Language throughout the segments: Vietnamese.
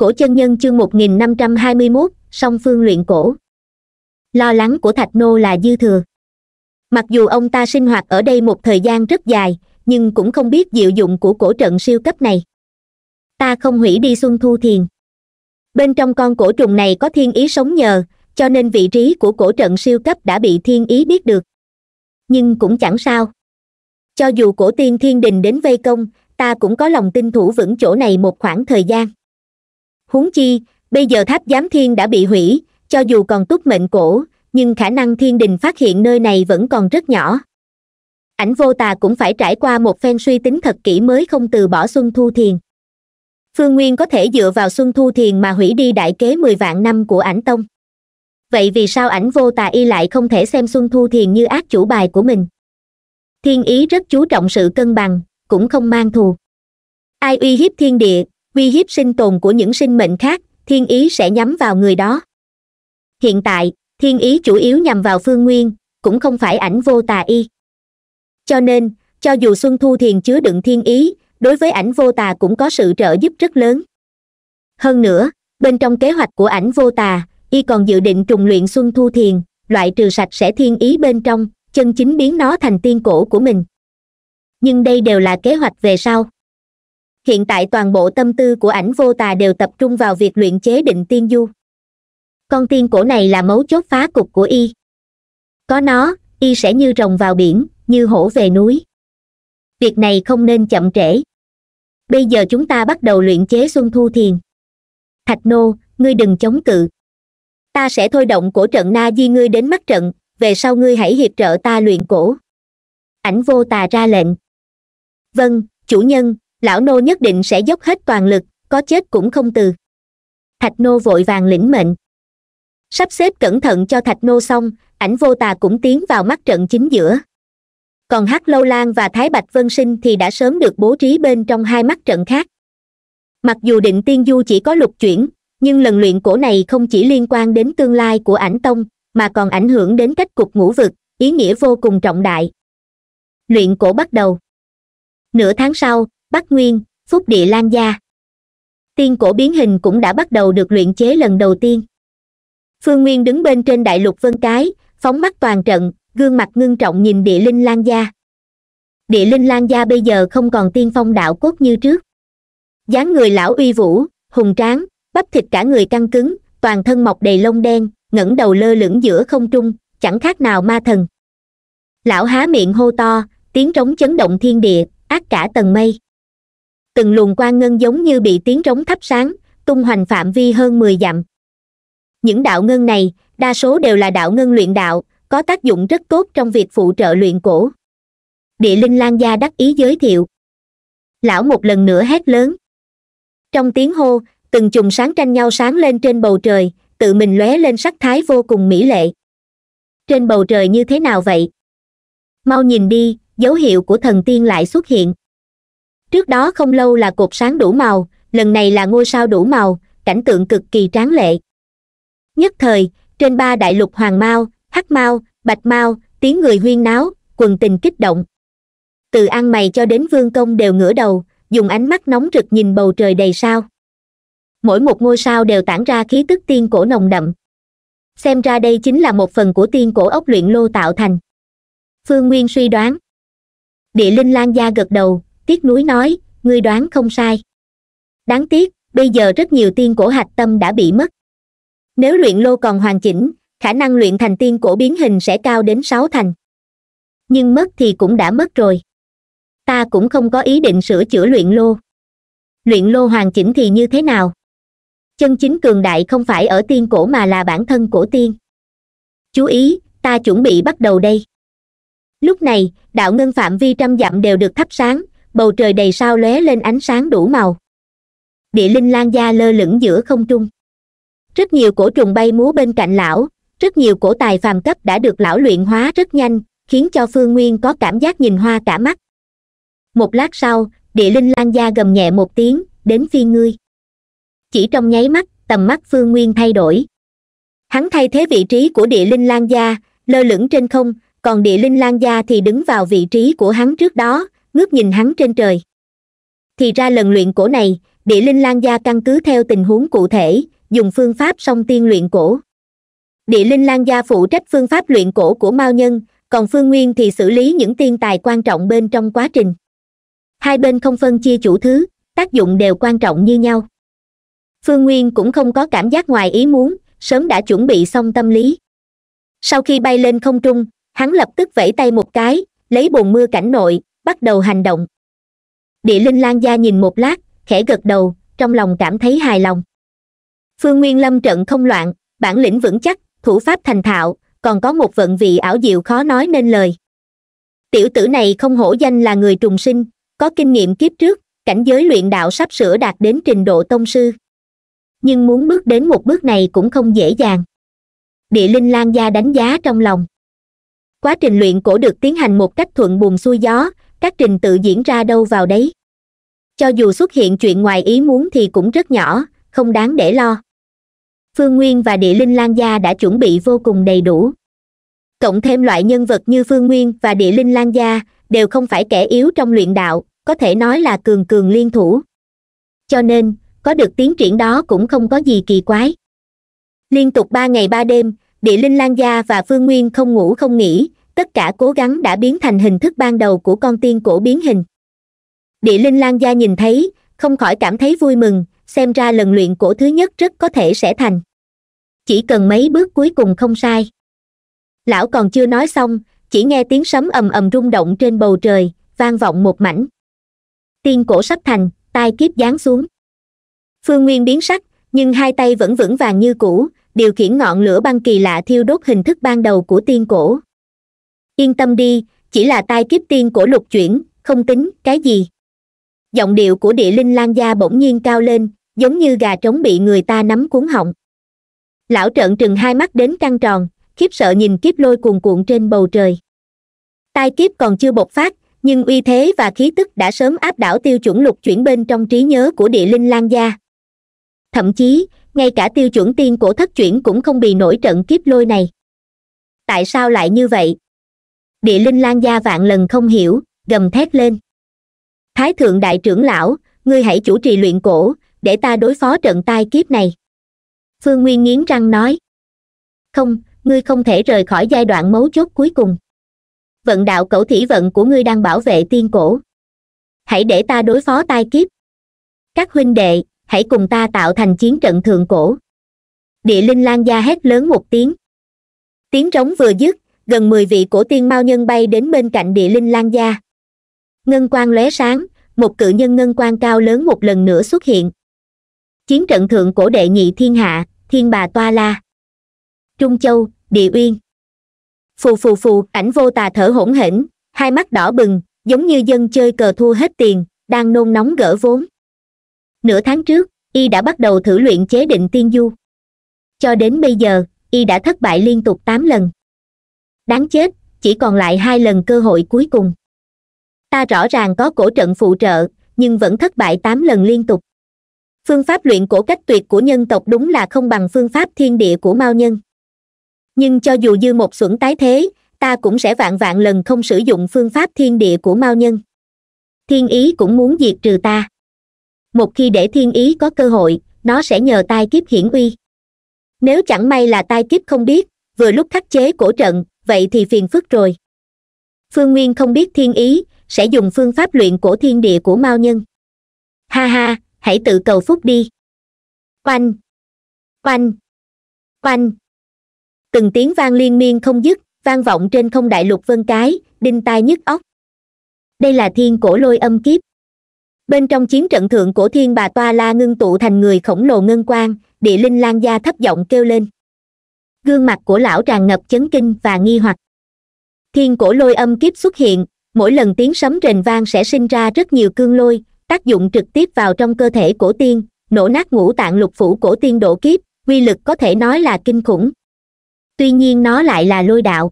cổ chân nhân chương một nghìn năm trăm hai mươi mốt song phương luyện cổ lo lắng của thạch nô là dư thừa mặc dù ông ta sinh hoạt ở đây một thời gian rất dài nhưng cũng không biết diệu dụng của cổ trận siêu cấp này ta không hủy đi xuân thu thiền bên trong con cổ trùng này có thiên ý sống nhờ cho nên vị trí của cổ trận siêu cấp đã bị thiên ý biết được nhưng cũng chẳng sao cho dù cổ tiên thiên đình đến vây công ta cũng có lòng tin thủ vững chỗ này một khoảng thời gian huống chi bây giờ tháp giám thiên đã bị hủy cho dù còn túc mệnh cổ nhưng khả năng thiên đình phát hiện nơi này vẫn còn rất nhỏ ảnh vô tà cũng phải trải qua một phen suy tính thật kỹ mới không từ bỏ xuân thu thiền phương nguyên có thể dựa vào xuân thu thiền mà hủy đi đại kế mười vạn năm của ảnh tông vậy vì sao ảnh vô tà y lại không thể xem xuân thu thiền như ác chủ bài của mình thiên ý rất chú trọng sự cân bằng cũng không mang thù ai uy hiếp thiên địa uy hiếp sinh tồn của những sinh mệnh khác thiên ý sẽ nhắm vào người đó hiện tại thiên ý chủ yếu nhằm vào phương nguyên cũng không phải ảnh vô tà y cho nên cho dù xuân thu thiền chứa đựng thiên ý đối với ảnh vô tà cũng có sự trợ giúp rất lớn hơn nữa bên trong kế hoạch của ảnh vô tà y còn dự định trùng luyện xuân thu thiền loại trừ sạch sẽ thiên ý bên trong chân chính biến nó thành tiên cổ của mình nhưng đây đều là kế hoạch về sau hiện tại toàn bộ tâm tư của ảnh vô tà đều tập trung vào việc luyện chế định tiên du con tiên cổ này là mấu chốt phá cục của y có nó y sẽ như rồng vào biển như hổ về núi việc này không nên chậm trễ bây giờ chúng ta bắt đầu luyện chế xuân thu thiền thạch nô ngươi đừng chống cự ta sẽ thôi động cổ trận na di ngươi đến mắt trận về sau ngươi hãy hiệp trợ ta luyện cổ ảnh vô tà ra lệnh vâng chủ nhân lão nô nhất định sẽ dốc hết toàn lực có chết cũng không từ thạch nô vội vàng lĩnh mệnh sắp xếp cẩn thận cho thạch nô xong ảnh vô tà cũng tiến vào mắt trận chính giữa còn hắc lâu lan và thái bạch vân sinh thì đã sớm được bố trí bên trong hai mắt trận khác mặc dù định tiên du chỉ có lục chuyển nhưng lần luyện cổ này không chỉ liên quan đến tương lai của ảnh tông mà còn ảnh hưởng đến cách cục ngũ vực ý nghĩa vô cùng trọng đại luyện cổ bắt đầu nửa tháng sau bắc nguyên phúc địa lan gia tiên cổ biến hình cũng đã bắt đầu được luyện chế lần đầu tiên phương nguyên đứng bên trên đại lục vân cái phóng mắt toàn trận gương mặt ngưng trọng nhìn địa linh lan gia địa linh lan gia bây giờ không còn tiên phong đạo cốt như trước dáng người lão uy vũ hùng tráng bắp thịt cả người căng cứng toàn thân mọc đầy lông đen ngẩng đầu lơ lửng giữa không trung chẳng khác nào ma thần lão há miệng hô to tiếng trống chấn động thiên địa ác cả tầng mây từng luồng quang ngân giống như bị tiếng rống thắp sáng tung hoành phạm vi hơn mười dặm những đạo ngân này đa số đều là đạo ngân luyện đạo có tác dụng rất tốt trong việc phụ trợ luyện cổ địa linh lan gia đắc ý giới thiệu lão một lần nữa hét lớn trong tiếng hô từng chùm sáng tranh nhau sáng lên trên bầu trời tự mình lóe lên sắc thái vô cùng mỹ lệ trên bầu trời như thế nào vậy mau nhìn đi dấu hiệu của thần tiên lại xuất hiện trước đó không lâu là cột sáng đủ màu lần này là ngôi sao đủ màu cảnh tượng cực kỳ tráng lệ nhất thời trên ba đại lục hoàng mao hắc mao bạch mao tiếng người huyên náo quần tình kích động từ ăn mày cho đến vương công đều ngửa đầu dùng ánh mắt nóng rực nhìn bầu trời đầy sao mỗi một ngôi sao đều tản ra khí tức tiên cổ nồng đậm xem ra đây chính là một phần của tiên cổ ốc luyện lô tạo thành phương nguyên suy đoán địa linh lan gia gật đầu tiếc nuối nói ngươi đoán không sai đáng tiếc bây giờ rất nhiều tiên cổ hạch tâm đã bị mất nếu luyện lô còn hoàn chỉnh khả năng luyện thành tiên cổ biến hình sẽ cao đến sáu thành nhưng mất thì cũng đã mất rồi ta cũng không có ý định sửa chữa luyện lô luyện lô hoàn chỉnh thì như thế nào chân chính cường đại không phải ở tiên cổ mà là bản thân cổ tiên chú ý ta chuẩn bị bắt đầu đây lúc này đạo ngân phạm vi trăm dặm đều được thắp sáng bầu trời đầy sao lóe lên ánh sáng đủ màu địa linh lan gia lơ lửng giữa không trung rất nhiều cổ trùng bay múa bên cạnh lão rất nhiều cổ tài phàm cấp đã được lão luyện hóa rất nhanh khiến cho phương nguyên có cảm giác nhìn hoa cả mắt một lát sau địa linh lan gia gầm nhẹ một tiếng đến phi ngươi chỉ trong nháy mắt tầm mắt phương nguyên thay đổi hắn thay thế vị trí của địa linh lan gia lơ lửng trên không còn địa linh lan gia thì đứng vào vị trí của hắn trước đó ngước nhìn hắn trên trời thì ra lần luyện cổ này địa linh lan gia căn cứ theo tình huống cụ thể dùng phương pháp song tiên luyện cổ địa linh lan gia phụ trách phương pháp luyện cổ của mao nhân còn phương nguyên thì xử lý những tiên tài quan trọng bên trong quá trình hai bên không phân chia chủ thứ tác dụng đều quan trọng như nhau phương nguyên cũng không có cảm giác ngoài ý muốn sớm đã chuẩn bị xong tâm lý sau khi bay lên không trung hắn lập tức vẫy tay một cái lấy bồn mưa cảnh nội bắt đầu hành động địa linh lan gia nhìn một lát khẽ gật đầu trong lòng cảm thấy hài lòng phương nguyên lâm trận không loạn bản lĩnh vững chắc thủ pháp thành thạo còn có một vận vị ảo diệu khó nói nên lời tiểu tử này không hổ danh là người trùng sinh có kinh nghiệm kiếp trước cảnh giới luyện đạo sắp sửa đạt đến trình độ tông sư nhưng muốn bước đến một bước này cũng không dễ dàng địa linh lan gia đánh giá trong lòng quá trình luyện cổ được tiến hành một cách thuận buồm xuôi gió các trình tự diễn ra đâu vào đấy cho dù xuất hiện chuyện ngoài ý muốn thì cũng rất nhỏ không đáng để lo phương nguyên và địa linh lan gia đã chuẩn bị vô cùng đầy đủ cộng thêm loại nhân vật như phương nguyên và địa linh lan gia đều không phải kẻ yếu trong luyện đạo có thể nói là cường cường liên thủ cho nên có được tiến triển đó cũng không có gì kỳ quái liên tục ba ngày ba đêm địa linh lan gia và phương nguyên không ngủ không nghỉ tất cả cố gắng đã biến thành hình thức ban đầu của con tiên cổ biến hình địa linh lan gia nhìn thấy không khỏi cảm thấy vui mừng xem ra lần luyện cổ thứ nhất rất có thể sẽ thành chỉ cần mấy bước cuối cùng không sai lão còn chưa nói xong chỉ nghe tiếng sấm ầm ầm rung động trên bầu trời vang vọng một mảnh tiên cổ sắp thành tai kiếp giáng xuống phương nguyên biến sắc nhưng hai tay vẫn vững vàng như cũ điều khiển ngọn lửa băng kỳ lạ thiêu đốt hình thức ban đầu của tiên cổ yên tâm đi chỉ là tai kiếp tiên của lục chuyển không tính cái gì giọng điệu của địa linh lan gia bỗng nhiên cao lên giống như gà trống bị người ta nắm cuốn họng lão trợn trừng hai mắt đến căng tròn khiếp sợ nhìn kiếp lôi cuồn cuộn trên bầu trời tai kiếp còn chưa bộc phát nhưng uy thế và khí tức đã sớm áp đảo tiêu chuẩn lục chuyển bên trong trí nhớ của địa linh lan gia thậm chí ngay cả tiêu chuẩn tiên của thất chuyển cũng không bị nổi trận kiếp lôi này tại sao lại như vậy địa linh lan gia vạn lần không hiểu gầm thét lên thái thượng đại trưởng lão ngươi hãy chủ trì luyện cổ để ta đối phó trận tai kiếp này phương nguyên nghiến răng nói không ngươi không thể rời khỏi giai đoạn mấu chốt cuối cùng vận đạo cẩu thủy vận của ngươi đang bảo vệ tiên cổ hãy để ta đối phó tai kiếp các huynh đệ hãy cùng ta tạo thành chiến trận thượng cổ địa linh lan gia hét lớn một tiếng tiếng trống vừa dứt gần mười vị cổ tiên mao nhân bay đến bên cạnh địa linh lan gia ngân quang lóe sáng một cự nhân ngân quang cao lớn một lần nữa xuất hiện chiến trận thượng cổ đệ nhị thiên hạ thiên bà toa la trung châu địa uyên phù phù phù ảnh vô tà thở hỗn hển hai mắt đỏ bừng giống như dân chơi cờ thua hết tiền đang nôn nóng gỡ vốn nửa tháng trước y đã bắt đầu thử luyện chế định tiên du cho đến bây giờ y đã thất bại liên tục tám lần đáng chết chỉ còn lại hai lần cơ hội cuối cùng ta rõ ràng có cổ trận phụ trợ nhưng vẫn thất bại tám lần liên tục phương pháp luyện cổ cách tuyệt của nhân tộc đúng là không bằng phương pháp thiên địa của mao nhân nhưng cho dù dư một xuẩn tái thế ta cũng sẽ vạn vạn lần không sử dụng phương pháp thiên địa của mao nhân thiên ý cũng muốn diệt trừ ta một khi để thiên ý có cơ hội nó sẽ nhờ tai kiếp hiển uy nếu chẳng may là tai kiếp không biết vừa lúc khắc chế cổ trận vậy thì phiền phức rồi phương nguyên không biết thiên ý sẽ dùng phương pháp luyện cổ thiên địa của mao nhân ha ha hãy tự cầu phúc đi oanh oanh oanh từng tiếng vang liên miên không dứt vang vọng trên không đại lục vân cái đinh tai nhức óc đây là thiên cổ lôi âm kiếp bên trong chiến trận thượng cổ thiên bà toa la ngưng tụ thành người khổng lồ ngân quang địa linh lan gia thấp giọng kêu lên gương mặt của lão tràn ngập chấn kinh và nghi hoặc thiên cổ lôi âm kiếp xuất hiện mỗi lần tiếng sấm rền vang sẽ sinh ra rất nhiều cương lôi tác dụng trực tiếp vào trong cơ thể cổ tiên nổ nát ngũ tạng lục phủ cổ tiên độ kiếp quy lực có thể nói là kinh khủng tuy nhiên nó lại là lôi đạo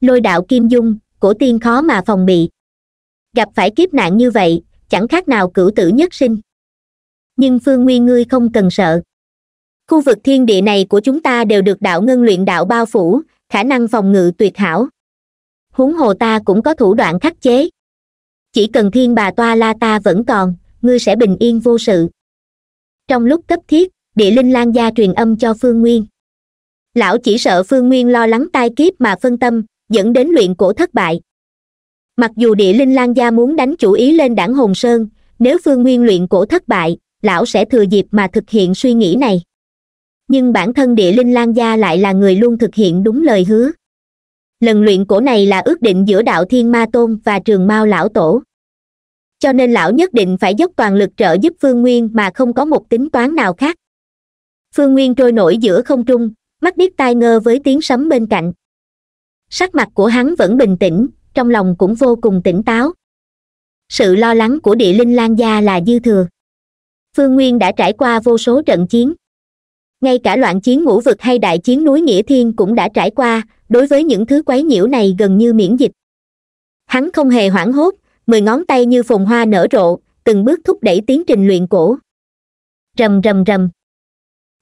lôi đạo kim dung cổ tiên khó mà phòng bị gặp phải kiếp nạn như vậy chẳng khác nào cửu tử nhất sinh nhưng phương nguyên ngươi không cần sợ khu vực thiên địa này của chúng ta đều được đạo ngân luyện đạo bao phủ khả năng phòng ngự tuyệt hảo huống hồ ta cũng có thủ đoạn khắc chế chỉ cần thiên bà toa la ta vẫn còn ngươi sẽ bình yên vô sự trong lúc cấp thiết địa linh lan gia truyền âm cho phương nguyên lão chỉ sợ phương nguyên lo lắng tai kiếp mà phân tâm dẫn đến luyện cổ thất bại mặc dù địa linh lan gia muốn đánh chủ ý lên đảng hồn sơn nếu phương nguyên luyện cổ thất bại lão sẽ thừa dịp mà thực hiện suy nghĩ này nhưng bản thân địa linh lan gia lại là người luôn thực hiện đúng lời hứa lần luyện cổ này là ước định giữa đạo thiên ma tôn và trường mao lão tổ cho nên lão nhất định phải dốc toàn lực trợ giúp phương nguyên mà không có một tính toán nào khác phương nguyên trôi nổi giữa không trung mắt điếc tai ngơ với tiếng sấm bên cạnh sắc mặt của hắn vẫn bình tĩnh trong lòng cũng vô cùng tỉnh táo sự lo lắng của địa linh lan gia là dư thừa phương nguyên đã trải qua vô số trận chiến ngay cả loạn chiến ngũ vực hay đại chiến núi nghĩa thiên cũng đã trải qua đối với những thứ quấy nhiễu này gần như miễn dịch hắn không hề hoảng hốt mười ngón tay như phồng hoa nở rộ từng bước thúc đẩy tiến trình luyện cổ rầm rầm rầm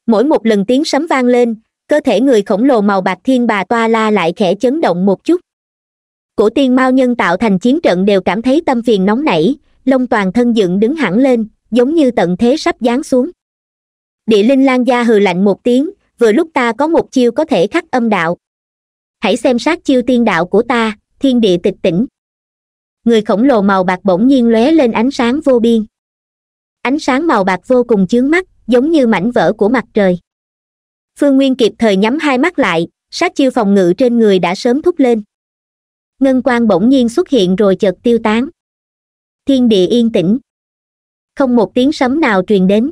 mỗi một lần tiếng sấm vang lên cơ thể người khổng lồ màu bạc thiên bà toa la lại khẽ chấn động một chút cổ tiên mao nhân tạo thành chiến trận đều cảm thấy tâm phiền nóng nảy lông toàn thân dựng đứng hẳn lên giống như tận thế sắp giáng xuống địa linh lan gia hừ lạnh một tiếng vừa lúc ta có một chiêu có thể khắc âm đạo hãy xem sát chiêu tiên đạo của ta thiên địa tịch tỉnh người khổng lồ màu bạc bỗng nhiên lóe lên ánh sáng vô biên ánh sáng màu bạc vô cùng chướng mắt giống như mảnh vỡ của mặt trời phương nguyên kịp thời nhắm hai mắt lại sát chiêu phòng ngự trên người đã sớm thúc lên ngân quan bỗng nhiên xuất hiện rồi chợt tiêu tán thiên địa yên tĩnh không một tiếng sấm nào truyền đến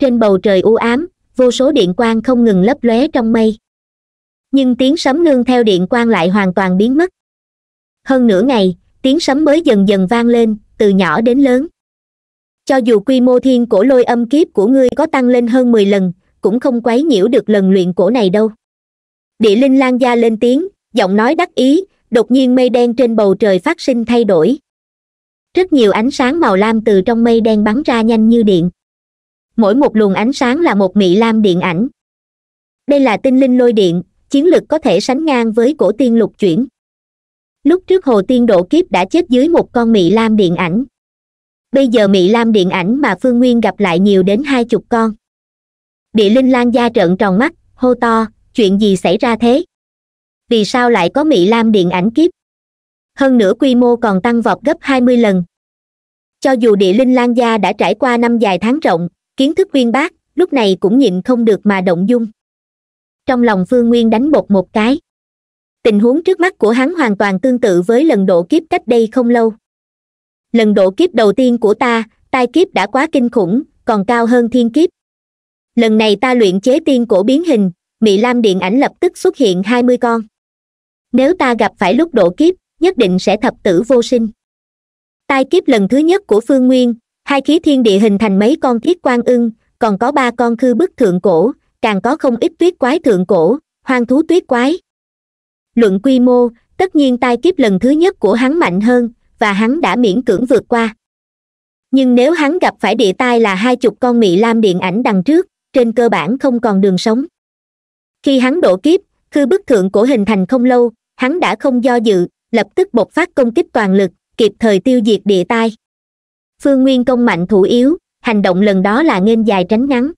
trên bầu trời u ám vô số điện quang không ngừng lấp lóe trong mây nhưng tiếng sấm nương theo điện quang lại hoàn toàn biến mất hơn nửa ngày tiếng sấm mới dần dần vang lên từ nhỏ đến lớn cho dù quy mô thiên cổ lôi âm kiếp của ngươi có tăng lên hơn mười lần cũng không quấy nhiễu được lần luyện cổ này đâu địa linh lan gia lên tiếng giọng nói đắc ý đột nhiên mây đen trên bầu trời phát sinh thay đổi rất nhiều ánh sáng màu lam từ trong mây đen bắn ra nhanh như điện mỗi một luồng ánh sáng là một mị lam điện ảnh đây là tinh linh lôi điện chiến lực có thể sánh ngang với cổ tiên lục chuyển lúc trước hồ tiên độ kiếp đã chết dưới một con mị lam điện ảnh bây giờ mị lam điện ảnh mà phương nguyên gặp lại nhiều đến hai chục con địa linh lan gia trợn tròn mắt hô to chuyện gì xảy ra thế vì sao lại có mị lam điện ảnh kiếp hơn nữa quy mô còn tăng vọt gấp hai mươi lần cho dù địa linh lan gia đã trải qua năm dài tháng rộng kiến thức uyên bác lúc này cũng nhịn không được mà động dung trong lòng phương nguyên đánh bột một cái tình huống trước mắt của hắn hoàn toàn tương tự với lần độ kiếp cách đây không lâu lần độ kiếp đầu tiên của ta tai kiếp đã quá kinh khủng còn cao hơn thiên kiếp lần này ta luyện chế tiên cổ biến hình mị lam điện ảnh lập tức xuất hiện hai mươi con nếu ta gặp phải lúc độ kiếp nhất định sẽ thập tử vô sinh tai kiếp lần thứ nhất của phương nguyên hai khí thiên địa hình thành mấy con thiết quan ưng còn có ba con khư bức thượng cổ càng có không ít tuyết quái thượng cổ hoang thú tuyết quái luận quy mô tất nhiên tai kiếp lần thứ nhất của hắn mạnh hơn và hắn đã miễn cưỡng vượt qua nhưng nếu hắn gặp phải địa tai là hai chục con mị lam điện ảnh đằng trước trên cơ bản không còn đường sống khi hắn đổ kiếp khư bức thượng cổ hình thành không lâu hắn đã không do dự lập tức bộc phát công kích toàn lực kịp thời tiêu diệt địa tai phương nguyên công mạnh thủ yếu hành động lần đó là nghênh dài tránh ngắn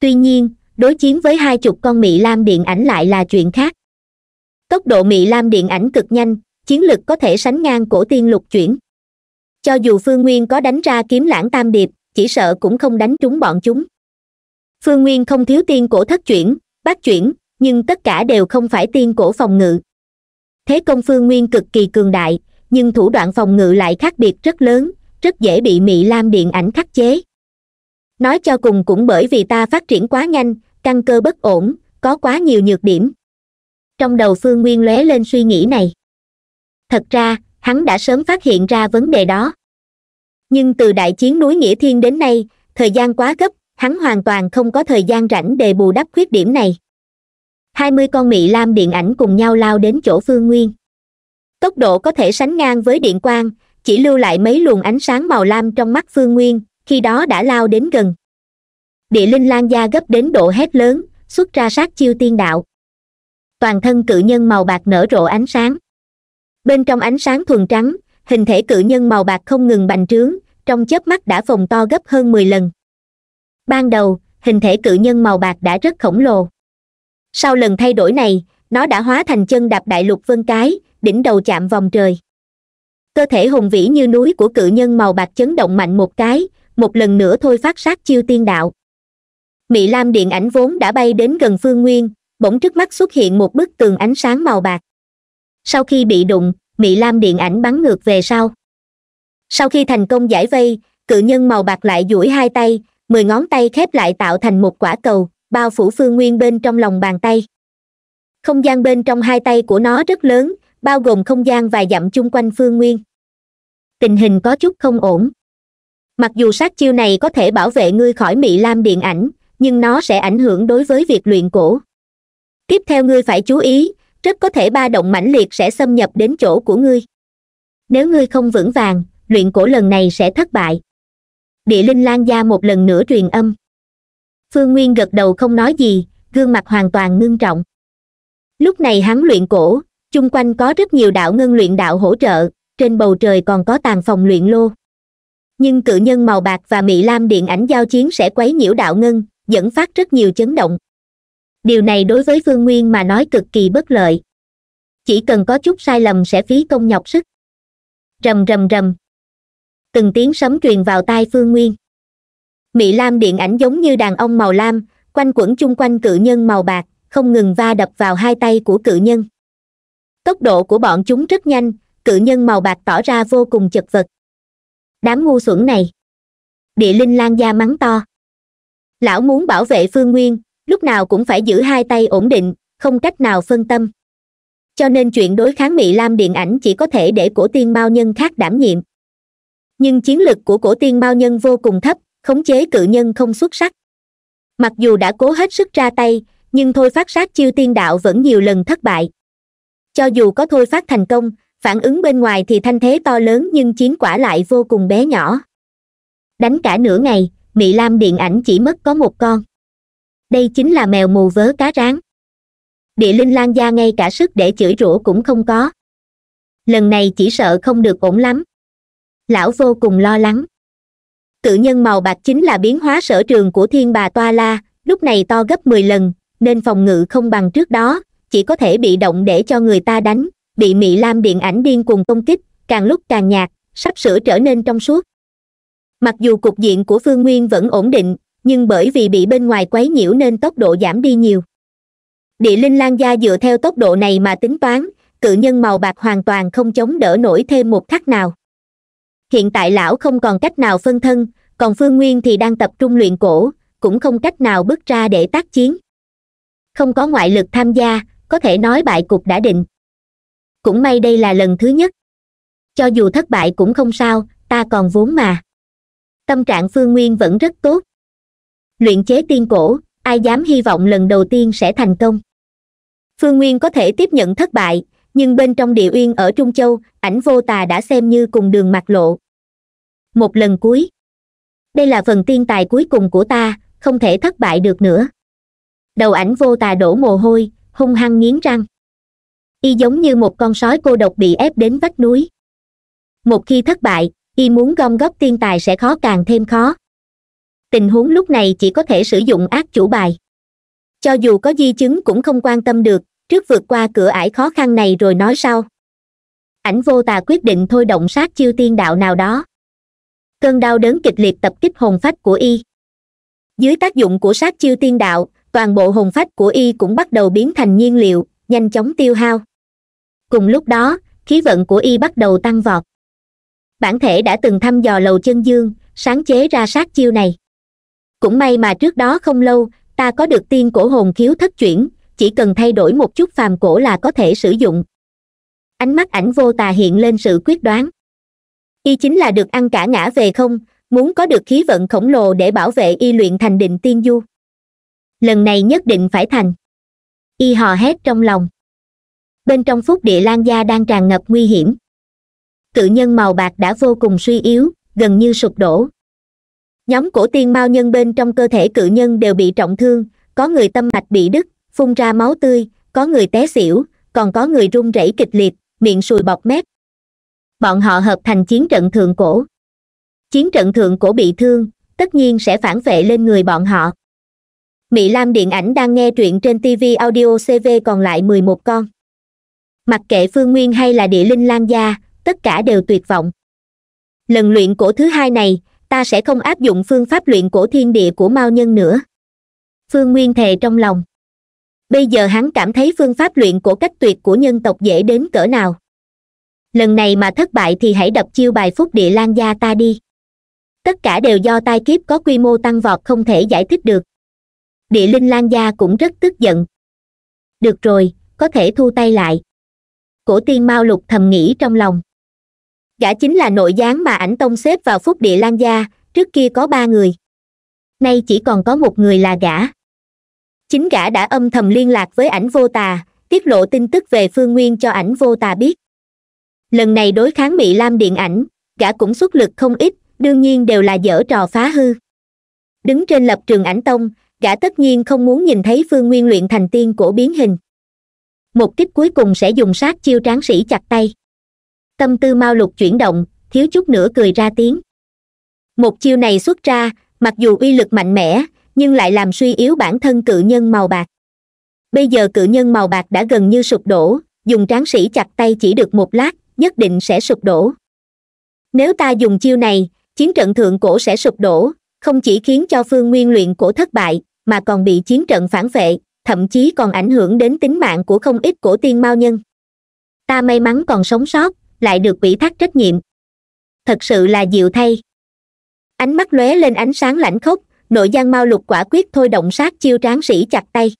tuy nhiên đối chiến với hai chục con mỹ lam điện ảnh lại là chuyện khác tốc độ mỹ lam điện ảnh cực nhanh chiến lực có thể sánh ngang cổ tiên lục chuyển cho dù phương nguyên có đánh ra kiếm lãng tam điệp chỉ sợ cũng không đánh trúng bọn chúng phương nguyên không thiếu tiên cổ thất chuyển bát chuyển nhưng tất cả đều không phải tiên cổ phòng ngự thế công phương nguyên cực kỳ cường đại nhưng thủ đoạn phòng ngự lại khác biệt rất lớn rất dễ bị mị lam điện ảnh khắc chế nói cho cùng cũng bởi vì ta phát triển quá nhanh căn cơ bất ổn có quá nhiều nhược điểm trong đầu phương nguyên lóe lên suy nghĩ này thật ra hắn đã sớm phát hiện ra vấn đề đó nhưng từ đại chiến núi nghĩa thiên đến nay thời gian quá gấp hắn hoàn toàn không có thời gian rảnh để bù đắp khuyết điểm này hai mươi con mị lam điện ảnh cùng nhau lao đến chỗ phương nguyên tốc độ có thể sánh ngang với điện quang chỉ lưu lại mấy luồng ánh sáng màu lam trong mắt phương nguyên khi đó đã lao đến gần địa linh lan gia gấp đến độ hét lớn xuất ra sát chiêu tiên đạo toàn thân cự nhân màu bạc nở rộ ánh sáng bên trong ánh sáng thuần trắng hình thể cự nhân màu bạc không ngừng bành trướng trong chớp mắt đã phồng to gấp hơn mười lần ban đầu hình thể cự nhân màu bạc đã rất khổng lồ sau lần thay đổi này nó đã hóa thành chân đạp đại lục vân cái đỉnh đầu chạm vòng trời cơ thể hùng vĩ như núi của cự nhân màu bạc chấn động mạnh một cái một lần nữa thôi phát sát chiêu tiên đạo mị lam điện ảnh vốn đã bay đến gần phương nguyên bỗng trước mắt xuất hiện một bức tường ánh sáng màu bạc sau khi bị đụng mị lam điện ảnh bắn ngược về sau sau khi thành công giải vây cự nhân màu bạc lại duỗi hai tay mười ngón tay khép lại tạo thành một quả cầu bao phủ phương nguyên bên trong lòng bàn tay không gian bên trong hai tay của nó rất lớn bao gồm không gian và dặm chung quanh phương nguyên tình hình có chút không ổn mặc dù sát chiêu này có thể bảo vệ ngươi khỏi mị lam điện ảnh nhưng nó sẽ ảnh hưởng đối với việc luyện cổ tiếp theo ngươi phải chú ý rất có thể ba động mãnh liệt sẽ xâm nhập đến chỗ của ngươi nếu ngươi không vững vàng luyện cổ lần này sẽ thất bại địa linh lan gia một lần nữa truyền âm phương nguyên gật đầu không nói gì gương mặt hoàn toàn ngưng trọng lúc này hắn luyện cổ chung quanh có rất nhiều đạo ngân luyện đạo hỗ trợ trên bầu trời còn có tàn phòng luyện lô nhưng cự nhân màu bạc và mị lam điện ảnh giao chiến sẽ quấy nhiễu đạo ngân dẫn phát rất nhiều chấn động điều này đối với phương nguyên mà nói cực kỳ bất lợi chỉ cần có chút sai lầm sẽ phí công nhọc sức rầm rầm rầm từng tiếng sấm truyền vào tai phương nguyên mị lam điện ảnh giống như đàn ông màu lam quanh quẩn chung quanh cự nhân màu bạc không ngừng va đập vào hai tay của cự nhân tốc độ của bọn chúng rất nhanh cự nhân màu bạc tỏ ra vô cùng chật vật đám ngu xuẩn này địa linh lan gia mắng to lão muốn bảo vệ phương nguyên lúc nào cũng phải giữ hai tay ổn định không cách nào phân tâm cho nên chuyện đối kháng mỹ lam điện ảnh chỉ có thể để cổ tiên bao nhân khác đảm nhiệm nhưng chiến lực của cổ tiên bao nhân vô cùng thấp khống chế cự nhân không xuất sắc mặc dù đã cố hết sức ra tay nhưng thôi phát sát chiêu tiên đạo vẫn nhiều lần thất bại cho dù có thôi phát thành công phản ứng bên ngoài thì thanh thế to lớn nhưng chiến quả lại vô cùng bé nhỏ đánh cả nửa ngày mỹ lam điện ảnh chỉ mất có một con đây chính là mèo mù vớ cá rán địa linh lan gia ngay cả sức để chửi rủa cũng không có lần này chỉ sợ không được ổn lắm lão vô cùng lo lắng cự nhân màu bạc chính là biến hóa sở trường của thiên bà toa la lúc này to gấp mười lần nên phòng ngự không bằng trước đó chỉ có thể bị động để cho người ta đánh bị mỹ lam điện ảnh điên cuồng công kích càng lúc càng nhạt sắp sửa trở nên trong suốt mặc dù cục diện của phương nguyên vẫn ổn định nhưng bởi vì bị bên ngoài quấy nhiễu nên tốc độ giảm đi nhiều địa linh lan gia dựa theo tốc độ này mà tính toán cự nhân màu bạc hoàn toàn không chống đỡ nổi thêm một khắc nào hiện tại lão không còn cách nào phân thân còn phương nguyên thì đang tập trung luyện cổ cũng không cách nào bước ra để tác chiến không có ngoại lực tham gia có thể nói bại cục đã định cũng may đây là lần thứ nhất cho dù thất bại cũng không sao ta còn vốn mà tâm trạng phương nguyên vẫn rất tốt luyện chế tiên cổ ai dám hy vọng lần đầu tiên sẽ thành công phương nguyên có thể tiếp nhận thất bại nhưng bên trong địa uyên ở trung châu ảnh vô tà đã xem như cùng đường mặt lộ một lần cuối đây là phần tiên tài cuối cùng của ta không thể thất bại được nữa đầu ảnh vô tà đổ mồ hôi hung hăng nghiến răng y giống như một con sói cô độc bị ép đến vách núi một khi thất bại y muốn gom góp tiên tài sẽ khó càng thêm khó tình huống lúc này chỉ có thể sử dụng ác chủ bài cho dù có di chứng cũng không quan tâm được trước vượt qua cửa ải khó khăn này rồi nói sau ảnh vô tà quyết định thôi động sát chiêu tiên đạo nào đó cơn đau đớn kịch liệt tập kích hồn phách của y dưới tác dụng của sát chiêu tiên đạo toàn bộ hồn phách của y cũng bắt đầu biến thành nhiên liệu nhanh chóng tiêu hao cùng lúc đó khí vận của y bắt đầu tăng vọt bản thể đã từng thăm dò lầu chân dương sáng chế ra sát chiêu này cũng may mà trước đó không lâu ta có được tiên cổ hồn khiếu thất chuyển chỉ cần thay đổi một chút phàm cổ là có thể sử dụng ánh mắt ảnh vô tà hiện lên sự quyết đoán y chính là được ăn cả ngã về không muốn có được khí vận khổng lồ để bảo vệ y luyện thành định tiên du lần này nhất định phải thành y hò hét trong lòng bên trong phúc địa lan gia đang tràn ngập nguy hiểm cự nhân màu bạc đã vô cùng suy yếu gần như sụp đổ nhóm cổ tiên mao nhân bên trong cơ thể cự nhân đều bị trọng thương có người tâm mạch bị đứt phun ra máu tươi có người té xỉu còn có người run rẩy kịch liệt miệng sùi bọt mép bọn họ hợp thành chiến trận thượng cổ chiến trận thượng cổ bị thương tất nhiên sẽ phản vệ lên người bọn họ mỹ lam điện ảnh đang nghe truyện trên tv audio cv còn lại mười một con mặc kệ phương nguyên hay là địa linh lan gia tất cả đều tuyệt vọng lần luyện cổ thứ hai này ta sẽ không áp dụng phương pháp luyện cổ thiên địa của mao nhân nữa phương nguyên thề trong lòng bây giờ hắn cảm thấy phương pháp luyện cổ cách tuyệt của nhân tộc dễ đến cỡ nào lần này mà thất bại thì hãy đập chiêu bài phúc địa lan gia ta đi tất cả đều do tai kiếp có quy mô tăng vọt không thể giải thích được địa linh lan gia cũng rất tức giận được rồi có thể thu tay lại cổ tiên mao lục thầm nghĩ trong lòng gã chính là nội gián mà ảnh tông xếp vào phúc địa lan gia trước kia có ba người nay chỉ còn có một người là gã chính gã đã âm thầm liên lạc với ảnh vô tà tiết lộ tin tức về phương nguyên cho ảnh vô tà biết lần này đối kháng bị lam điện ảnh gã cũng xuất lực không ít đương nhiên đều là dở trò phá hư đứng trên lập trường ảnh tông gã tất nhiên không muốn nhìn thấy phương nguyên luyện thành tiên cổ biến hình một kích cuối cùng sẽ dùng sát chiêu tráng sĩ chặt tay tâm tư mau lục chuyển động thiếu chút nữa cười ra tiếng một chiêu này xuất ra mặc dù uy lực mạnh mẽ nhưng lại làm suy yếu bản thân cự nhân màu bạc bây giờ cự nhân màu bạc đã gần như sụp đổ dùng tráng sĩ chặt tay chỉ được một lát nhất định sẽ sụp đổ nếu ta dùng chiêu này chiến trận thượng cổ sẽ sụp đổ không chỉ khiến cho phương nguyên luyện cổ thất bại mà còn bị chiến trận phản vệ thậm chí còn ảnh hưởng đến tính mạng của không ít cổ tiên mao nhân ta may mắn còn sống sót lại được ủy thác trách nhiệm thật sự là diệu thay ánh mắt lóe lên ánh sáng lạnh khốc nội gian mao lục quả quyết thôi động sát chiêu tráng sĩ chặt tay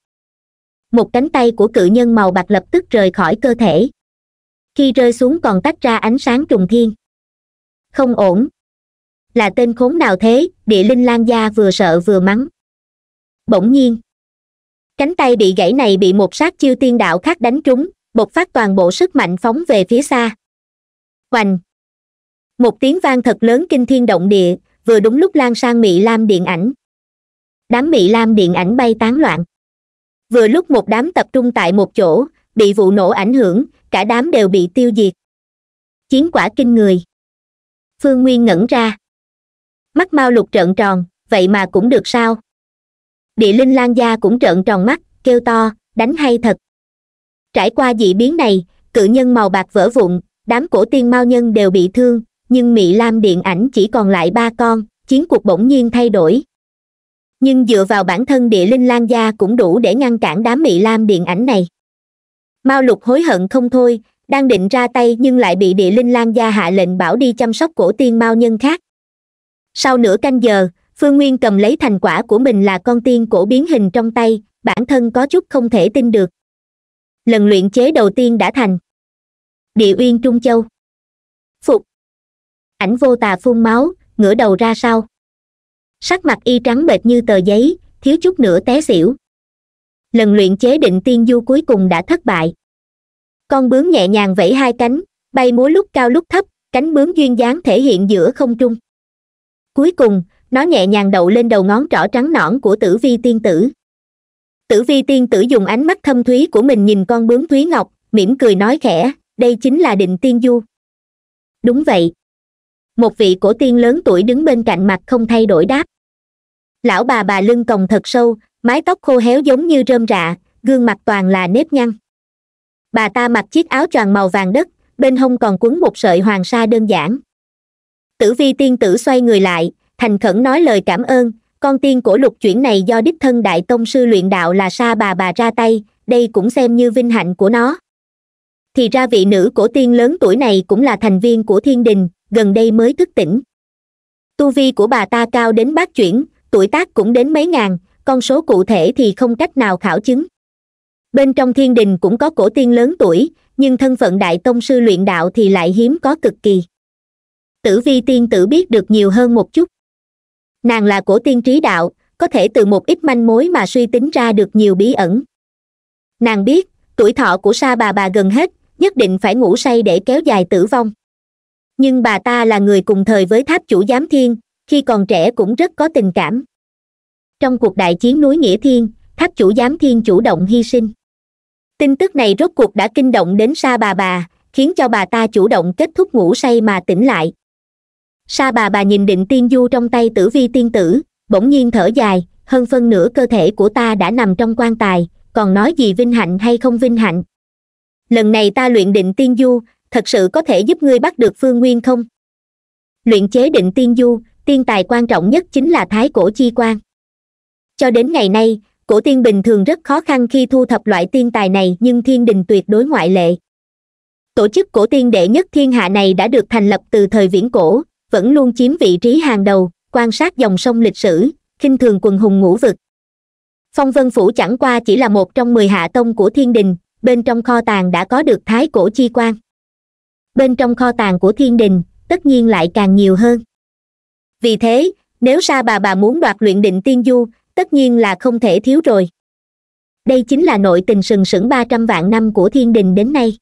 một cánh tay của cự nhân màu bạc lập tức rời khỏi cơ thể khi rơi xuống còn tách ra ánh sáng trùng thiên không ổn là tên khốn nào thế địa linh lan gia vừa sợ vừa mắng bỗng nhiên cánh tay bị gãy này bị một sát chiêu tiên đạo khác đánh trúng bộc phát toàn bộ sức mạnh phóng về phía xa hoành một tiếng vang thật lớn kinh thiên động địa vừa đúng lúc lan sang mị lam điện ảnh đám mị lam điện ảnh bay tán loạn vừa lúc một đám tập trung tại một chỗ bị vụ nổ ảnh hưởng cả đám đều bị tiêu diệt chiến quả kinh người phương nguyên ngẩn ra mắt mau lục trợn tròn vậy mà cũng được sao địa linh lan gia cũng trợn tròn mắt kêu to đánh hay thật trải qua dị biến này cự nhân màu bạc vỡ vụn đám cổ tiên mao nhân đều bị thương nhưng mỹ lam điện ảnh chỉ còn lại ba con chiến cuộc bỗng nhiên thay đổi nhưng dựa vào bản thân địa linh lan gia cũng đủ để ngăn cản đám mỹ lam điện ảnh này mao lục hối hận không thôi đang định ra tay nhưng lại bị địa linh lan gia hạ lệnh bảo đi chăm sóc cổ tiên mao nhân khác sau nửa canh giờ phương nguyên cầm lấy thành quả của mình là con tiên cổ biến hình trong tay bản thân có chút không thể tin được lần luyện chế đầu tiên đã thành địa uyên trung châu phục ảnh vô tà phun máu ngửa đầu ra sau sắc mặt y trắng bệt như tờ giấy thiếu chút nữa té xỉu lần luyện chế định tiên du cuối cùng đã thất bại con bướm nhẹ nhàng vẫy hai cánh bay múa lúc cao lúc thấp cánh bướm duyên dáng thể hiện giữa không trung cuối cùng nó nhẹ nhàng đậu lên đầu ngón trỏ trắng nõn của tử vi tiên tử tử vi tiên tử dùng ánh mắt thâm thúy của mình nhìn con bướm thúy ngọc mỉm cười nói khẽ đây chính là định tiên du đúng vậy một vị cổ tiên lớn tuổi đứng bên cạnh mặt không thay đổi đáp lão bà bà lưng còng thật sâu mái tóc khô héo giống như rơm rạ gương mặt toàn là nếp nhăn bà ta mặc chiếc áo choàng màu vàng đất bên hông còn cuốn một sợi hoàng sa đơn giản tử vi tiên tử xoay người lại thành khẩn nói lời cảm ơn con tiên của lục chuyển này do đích thân đại tông sư luyện đạo là sa bà bà ra tay đây cũng xem như vinh hạnh của nó thì ra vị nữ cổ tiên lớn tuổi này cũng là thành viên của thiên đình gần đây mới thức tỉnh tu vi của bà ta cao đến bát chuyển tuổi tác cũng đến mấy ngàn con số cụ thể thì không cách nào khảo chứng bên trong thiên đình cũng có cổ tiên lớn tuổi nhưng thân phận đại tông sư luyện đạo thì lại hiếm có cực kỳ tử vi tiên tử biết được nhiều hơn một chút nàng là cổ tiên trí đạo có thể từ một ít manh mối mà suy tính ra được nhiều bí ẩn nàng biết tuổi thọ của sa bà bà gần hết nhất định phải ngủ say để kéo dài tử vong nhưng bà ta là người cùng thời với tháp chủ giám thiên khi còn trẻ cũng rất có tình cảm trong cuộc đại chiến núi nghĩa thiên tháp chủ giám thiên chủ động hy sinh tin tức này rốt cuộc đã kinh động đến sa bà bà khiến cho bà ta chủ động kết thúc ngủ say mà tỉnh lại sa bà bà nhìn định tiên du trong tay tử vi tiên tử bỗng nhiên thở dài hơn phân nửa cơ thể của ta đã nằm trong quan tài còn nói gì vinh hạnh hay không vinh hạnh lần này ta luyện định tiên du thật sự có thể giúp ngươi bắt được phương nguyên không luyện chế định tiên du tiên tài quan trọng nhất chính là thái cổ chi quan cho đến ngày nay cổ tiên bình thường rất khó khăn khi thu thập loại tiên tài này nhưng thiên đình tuyệt đối ngoại lệ tổ chức cổ tiên đệ nhất thiên hạ này đã được thành lập từ thời viễn cổ vẫn luôn chiếm vị trí hàng đầu quan sát dòng sông lịch sử khinh thường quần hùng ngũ vực phong vân phủ chẳng qua chỉ là một trong mười hạ tông của thiên đình bên trong kho tàng đã có được thái cổ chi quan bên trong kho tàng của thiên đình tất nhiên lại càng nhiều hơn vì thế nếu sa bà bà muốn đoạt luyện định tiên du tất nhiên là không thể thiếu rồi đây chính là nội tình sừng sững ba trăm vạn năm của thiên đình đến nay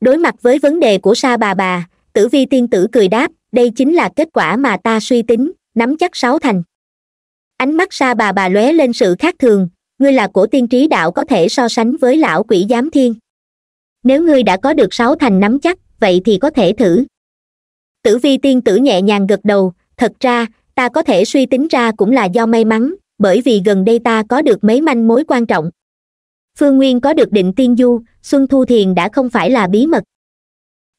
đối mặt với vấn đề của sa bà bà tử vi tiên tử cười đáp đây chính là kết quả mà ta suy tính nắm chắc sáu thành ánh mắt sa bà bà lóe lên sự khác thường ngươi là cổ tiên trí đạo có thể so sánh với lão quỷ giám thiên nếu ngươi đã có được sáu thành nắm chắc vậy thì có thể thử tử vi tiên tử nhẹ nhàng gật đầu thật ra ta có thể suy tính ra cũng là do may mắn bởi vì gần đây ta có được mấy manh mối quan trọng phương nguyên có được định tiên du xuân thu thiền đã không phải là bí mật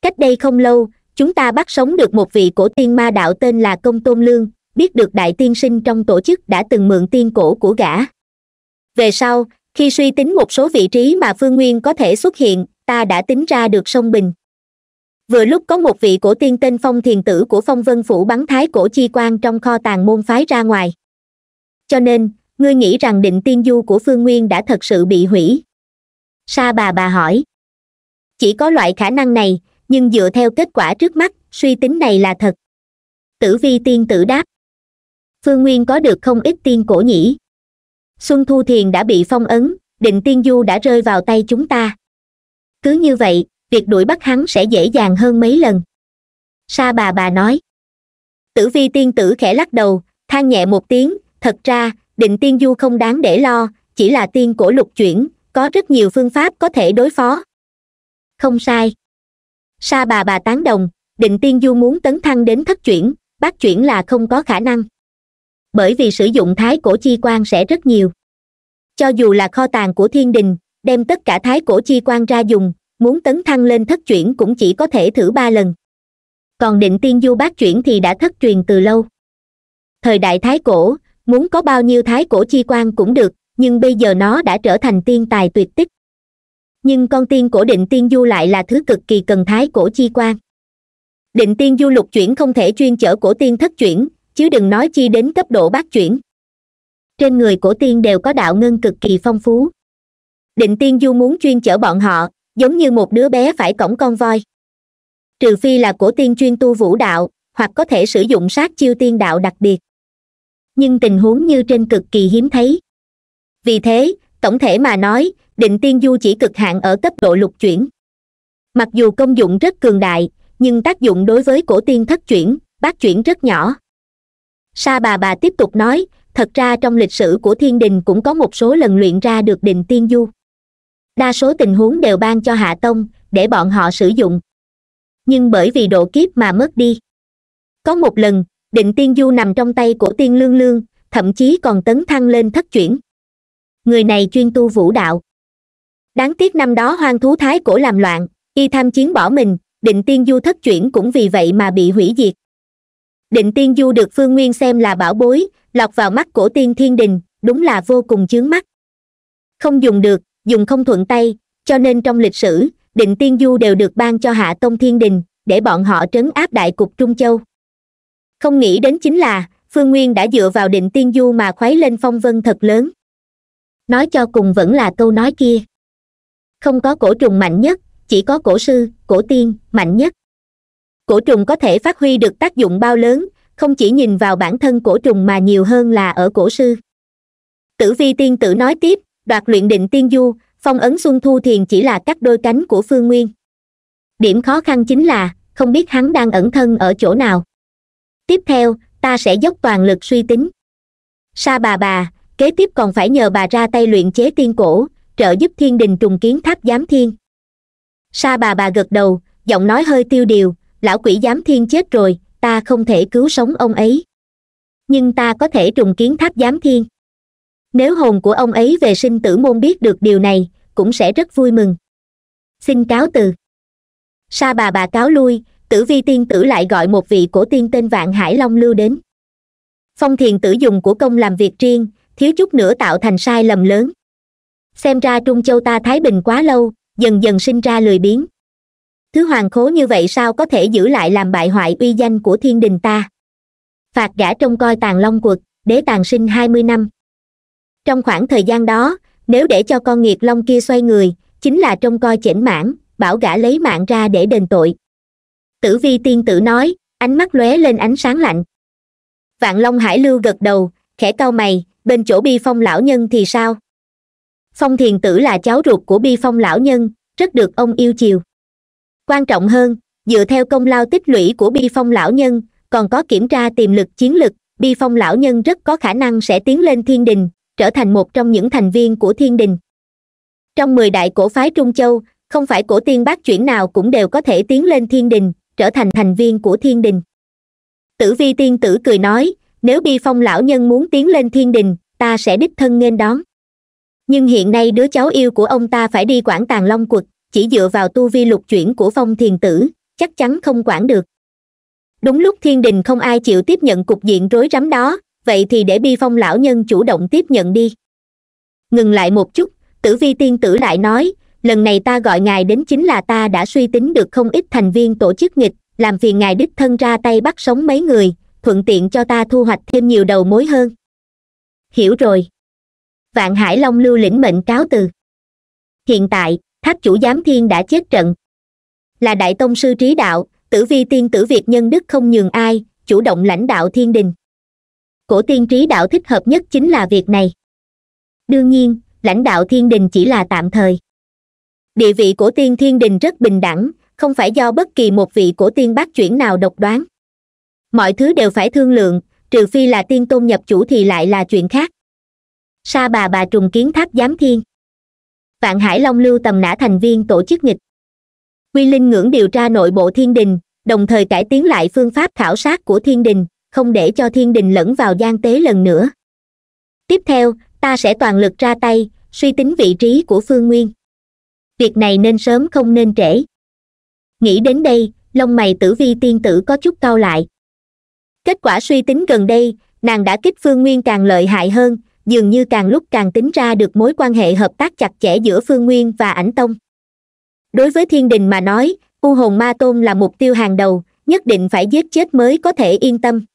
cách đây không lâu chúng ta bắt sống được một vị cổ tiên ma đạo tên là công tôn lương biết được đại tiên sinh trong tổ chức đã từng mượn tiên cổ của gã về sau khi suy tính một số vị trí mà phương nguyên có thể xuất hiện ta đã tính ra được sông bình vừa lúc có một vị cổ tiên tên phong thiền tử của phong vân phủ bắn thái cổ chi quan trong kho tàng môn phái ra ngoài cho nên ngươi nghĩ rằng định tiên du của phương nguyên đã thật sự bị hủy sa bà bà hỏi chỉ có loại khả năng này nhưng dựa theo kết quả trước mắt suy tính này là thật tử vi tiên tử đáp phương nguyên có được không ít tiên cổ nhĩ xuân thu thiền đã bị phong ấn định tiên du đã rơi vào tay chúng ta cứ như vậy việc đuổi bắt hắn sẽ dễ dàng hơn mấy lần sa bà bà nói tử vi tiên tử khẽ lắc đầu than nhẹ một tiếng thật ra định tiên du không đáng để lo chỉ là tiên cổ lục chuyển có rất nhiều phương pháp có thể đối phó không sai sa bà bà tán đồng định tiên du muốn tấn thăng đến thất chuyển bác chuyển là không có khả năng bởi vì sử dụng thái cổ chi quan sẽ rất nhiều cho dù là kho tàng của thiên đình đem tất cả thái cổ chi quan ra dùng muốn tấn thăng lên thất chuyển cũng chỉ có thể thử ba lần còn định tiên du bác chuyển thì đã thất truyền từ lâu thời đại thái cổ muốn có bao nhiêu thái cổ chi quan cũng được nhưng bây giờ nó đã trở thành tiên tài tuyệt tích nhưng con tiên của định tiên du lại là thứ cực kỳ cần thái cổ chi quan định tiên du lục chuyển không thể chuyên chở cổ tiên thất chuyển chứ đừng nói chi đến cấp độ bát chuyển trên người cổ tiên đều có đạo ngân cực kỳ phong phú định tiên du muốn chuyên chở bọn họ giống như một đứa bé phải cổng con voi trừ phi là cổ tiên chuyên tu vũ đạo hoặc có thể sử dụng sát chiêu tiên đạo đặc biệt nhưng tình huống như trên cực kỳ hiếm thấy vì thế tổng thể mà nói định tiên du chỉ cực hạn ở cấp độ lục chuyển mặc dù công dụng rất cường đại nhưng tác dụng đối với cổ tiên thất chuyển bát chuyển rất nhỏ sa bà bà tiếp tục nói thật ra trong lịch sử của thiên đình cũng có một số lần luyện ra được định tiên du đa số tình huống đều ban cho hạ tông để bọn họ sử dụng nhưng bởi vì độ kiếp mà mất đi có một lần định tiên du nằm trong tay của tiên lương lương thậm chí còn tấn thăng lên thất chuyển người này chuyên tu vũ đạo đáng tiếc năm đó hoang thú thái cổ làm loạn y tham chiến bỏ mình định tiên du thất chuyển cũng vì vậy mà bị hủy diệt định tiên du được phương nguyên xem là bảo bối lọt vào mắt cổ tiên thiên đình đúng là vô cùng chướng mắt không dùng được dùng không thuận tay cho nên trong lịch sử định tiên du đều được ban cho hạ tông thiên đình để bọn họ trấn áp đại cục trung châu không nghĩ đến chính là phương nguyên đã dựa vào định tiên du mà khuấy lên phong vân thật lớn nói cho cùng vẫn là câu nói kia không có cổ trùng mạnh nhất chỉ có cổ sư cổ tiên mạnh nhất cổ trùng có thể phát huy được tác dụng bao lớn không chỉ nhìn vào bản thân cổ trùng mà nhiều hơn là ở cổ sư tử vi tiên tử nói tiếp đoạt luyện định tiên du phong ấn xuân thu thiền chỉ là các đôi cánh của phương nguyên điểm khó khăn chính là không biết hắn đang ẩn thân ở chỗ nào tiếp theo ta sẽ dốc toàn lực suy tính sa bà bà kế tiếp còn phải nhờ bà ra tay luyện chế tiên cổ trợ giúp thiên đình trùng kiến tháp giám thiên sa bà bà gật đầu giọng nói hơi tiêu điều lão quỷ giám thiên chết rồi ta không thể cứu sống ông ấy nhưng ta có thể trùng kiến tháp giám thiên nếu hồn của ông ấy về sinh tử môn biết được điều này cũng sẽ rất vui mừng xin cáo từ sa bà bà cáo lui tử vi tiên tử lại gọi một vị cổ tiên tên vạn hải long lưu đến phong thiền tử dùng của công làm việc riêng thiếu chút nữa tạo thành sai lầm lớn xem ra trung châu ta thái bình quá lâu dần dần sinh ra lười biếng thứ hoàng khố như vậy sao có thể giữ lại làm bại hoại uy danh của thiên đình ta phạt gã trông coi tàn long quật đế tàn sinh hai mươi năm trong khoảng thời gian đó nếu để cho con nghiệt long kia xoay người chính là trông coi chểnh mãn bảo gã lấy mạng ra để đền tội tử vi tiên tử nói ánh mắt lóe lên ánh sáng lạnh vạn long hải lưu gật đầu khẽ cau mày bên chỗ bi phong lão nhân thì sao phong thiền tử là cháu ruột của bi phong lão nhân rất được ông yêu chiều quan trọng hơn dựa theo công lao tích lũy của bi phong lão nhân còn có kiểm tra tiềm lực chiến lực bi phong lão nhân rất có khả năng sẽ tiến lên thiên đình trở thành một trong những thành viên của thiên đình trong mười đại cổ phái trung châu không phải cổ tiên bác chuyển nào cũng đều có thể tiến lên thiên đình trở thành thành viên của thiên đình tử vi tiên tử cười nói nếu bi phong lão nhân muốn tiến lên thiên đình ta sẽ đích thân nghênh đón nhưng hiện nay đứa cháu yêu của ông ta phải đi quản tàng long quật chỉ dựa vào tu vi lục chuyển của phong thiền tử chắc chắn không quản được đúng lúc thiên đình không ai chịu tiếp nhận cục diện rối rắm đó vậy thì để bi phong lão nhân chủ động tiếp nhận đi ngừng lại một chút tử vi tiên tử lại nói lần này ta gọi ngài đến chính là ta đã suy tính được không ít thành viên tổ chức nghịch làm phiền ngài đích thân ra tay bắt sống mấy người thuận tiện cho ta thu hoạch thêm nhiều đầu mối hơn hiểu rồi vạn hải long lưu lĩnh mệnh cáo từ hiện tại tháp chủ giám thiên đã chết trận là đại tông sư trí đạo tử vi tiên tử việt nhân đức không nhường ai chủ động lãnh đạo thiên đình cổ tiên trí đạo thích hợp nhất chính là việc này đương nhiên lãnh đạo thiên đình chỉ là tạm thời địa vị cổ tiên thiên đình rất bình đẳng không phải do bất kỳ một vị cổ tiên bác chuyển nào độc đoán mọi thứ đều phải thương lượng trừ phi là tiên tôn nhập chủ thì lại là chuyện khác sa bà bà trùng kiến tháp giám thiên vạn hải long lưu tầm nã thành viên tổ chức nghịch quy linh ngưỡng điều tra nội bộ thiên đình đồng thời cải tiến lại phương pháp khảo sát của thiên đình không để cho thiên đình lẫn vào gian tế lần nữa tiếp theo ta sẽ toàn lực ra tay suy tính vị trí của phương nguyên việc này nên sớm không nên trễ nghĩ đến đây lông mày tử vi tiên tử có chút cau lại kết quả suy tính gần đây nàng đã kích phương nguyên càng lợi hại hơn dường như càng lúc càng tính ra được mối quan hệ hợp tác chặt chẽ giữa phương nguyên và ảnh tông đối với thiên đình mà nói u hồn ma tôn là mục tiêu hàng đầu nhất định phải giết chết mới có thể yên tâm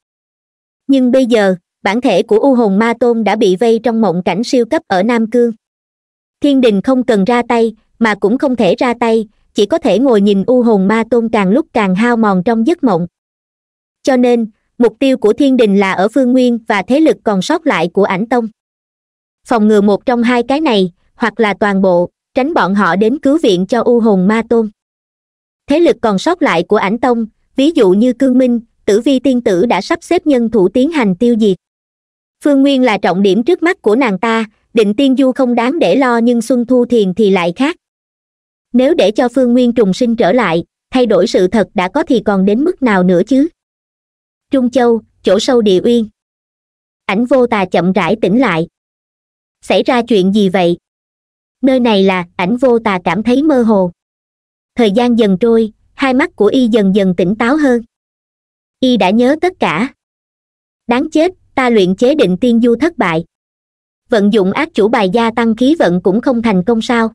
nhưng bây giờ bản thể của u hồn ma tôn đã bị vây trong mộng cảnh siêu cấp ở nam cương thiên đình không cần ra tay mà cũng không thể ra tay chỉ có thể ngồi nhìn u hồn ma tôn càng lúc càng hao mòn trong giấc mộng cho nên mục tiêu của thiên đình là ở phương nguyên và thế lực còn sót lại của ảnh tông phòng ngừa một trong hai cái này hoặc là toàn bộ tránh bọn họ đến cứu viện cho u hồn ma tôn thế lực còn sót lại của ảnh tông ví dụ như cương minh tử vi tiên tử đã sắp xếp nhân thủ tiến hành tiêu diệt phương nguyên là trọng điểm trước mắt của nàng ta định tiên du không đáng để lo nhưng xuân thu thiền thì lại khác nếu để cho phương nguyên trùng sinh trở lại thay đổi sự thật đã có thì còn đến mức nào nữa chứ trung châu chỗ sâu địa uyên ảnh vô tà chậm rãi tỉnh lại xảy ra chuyện gì vậy nơi này là ảnh vô tà cảm thấy mơ hồ thời gian dần trôi hai mắt của y dần dần tỉnh táo hơn y đã nhớ tất cả đáng chết ta luyện chế định tiên du thất bại vận dụng ác chủ bài gia tăng khí vận cũng không thành công sao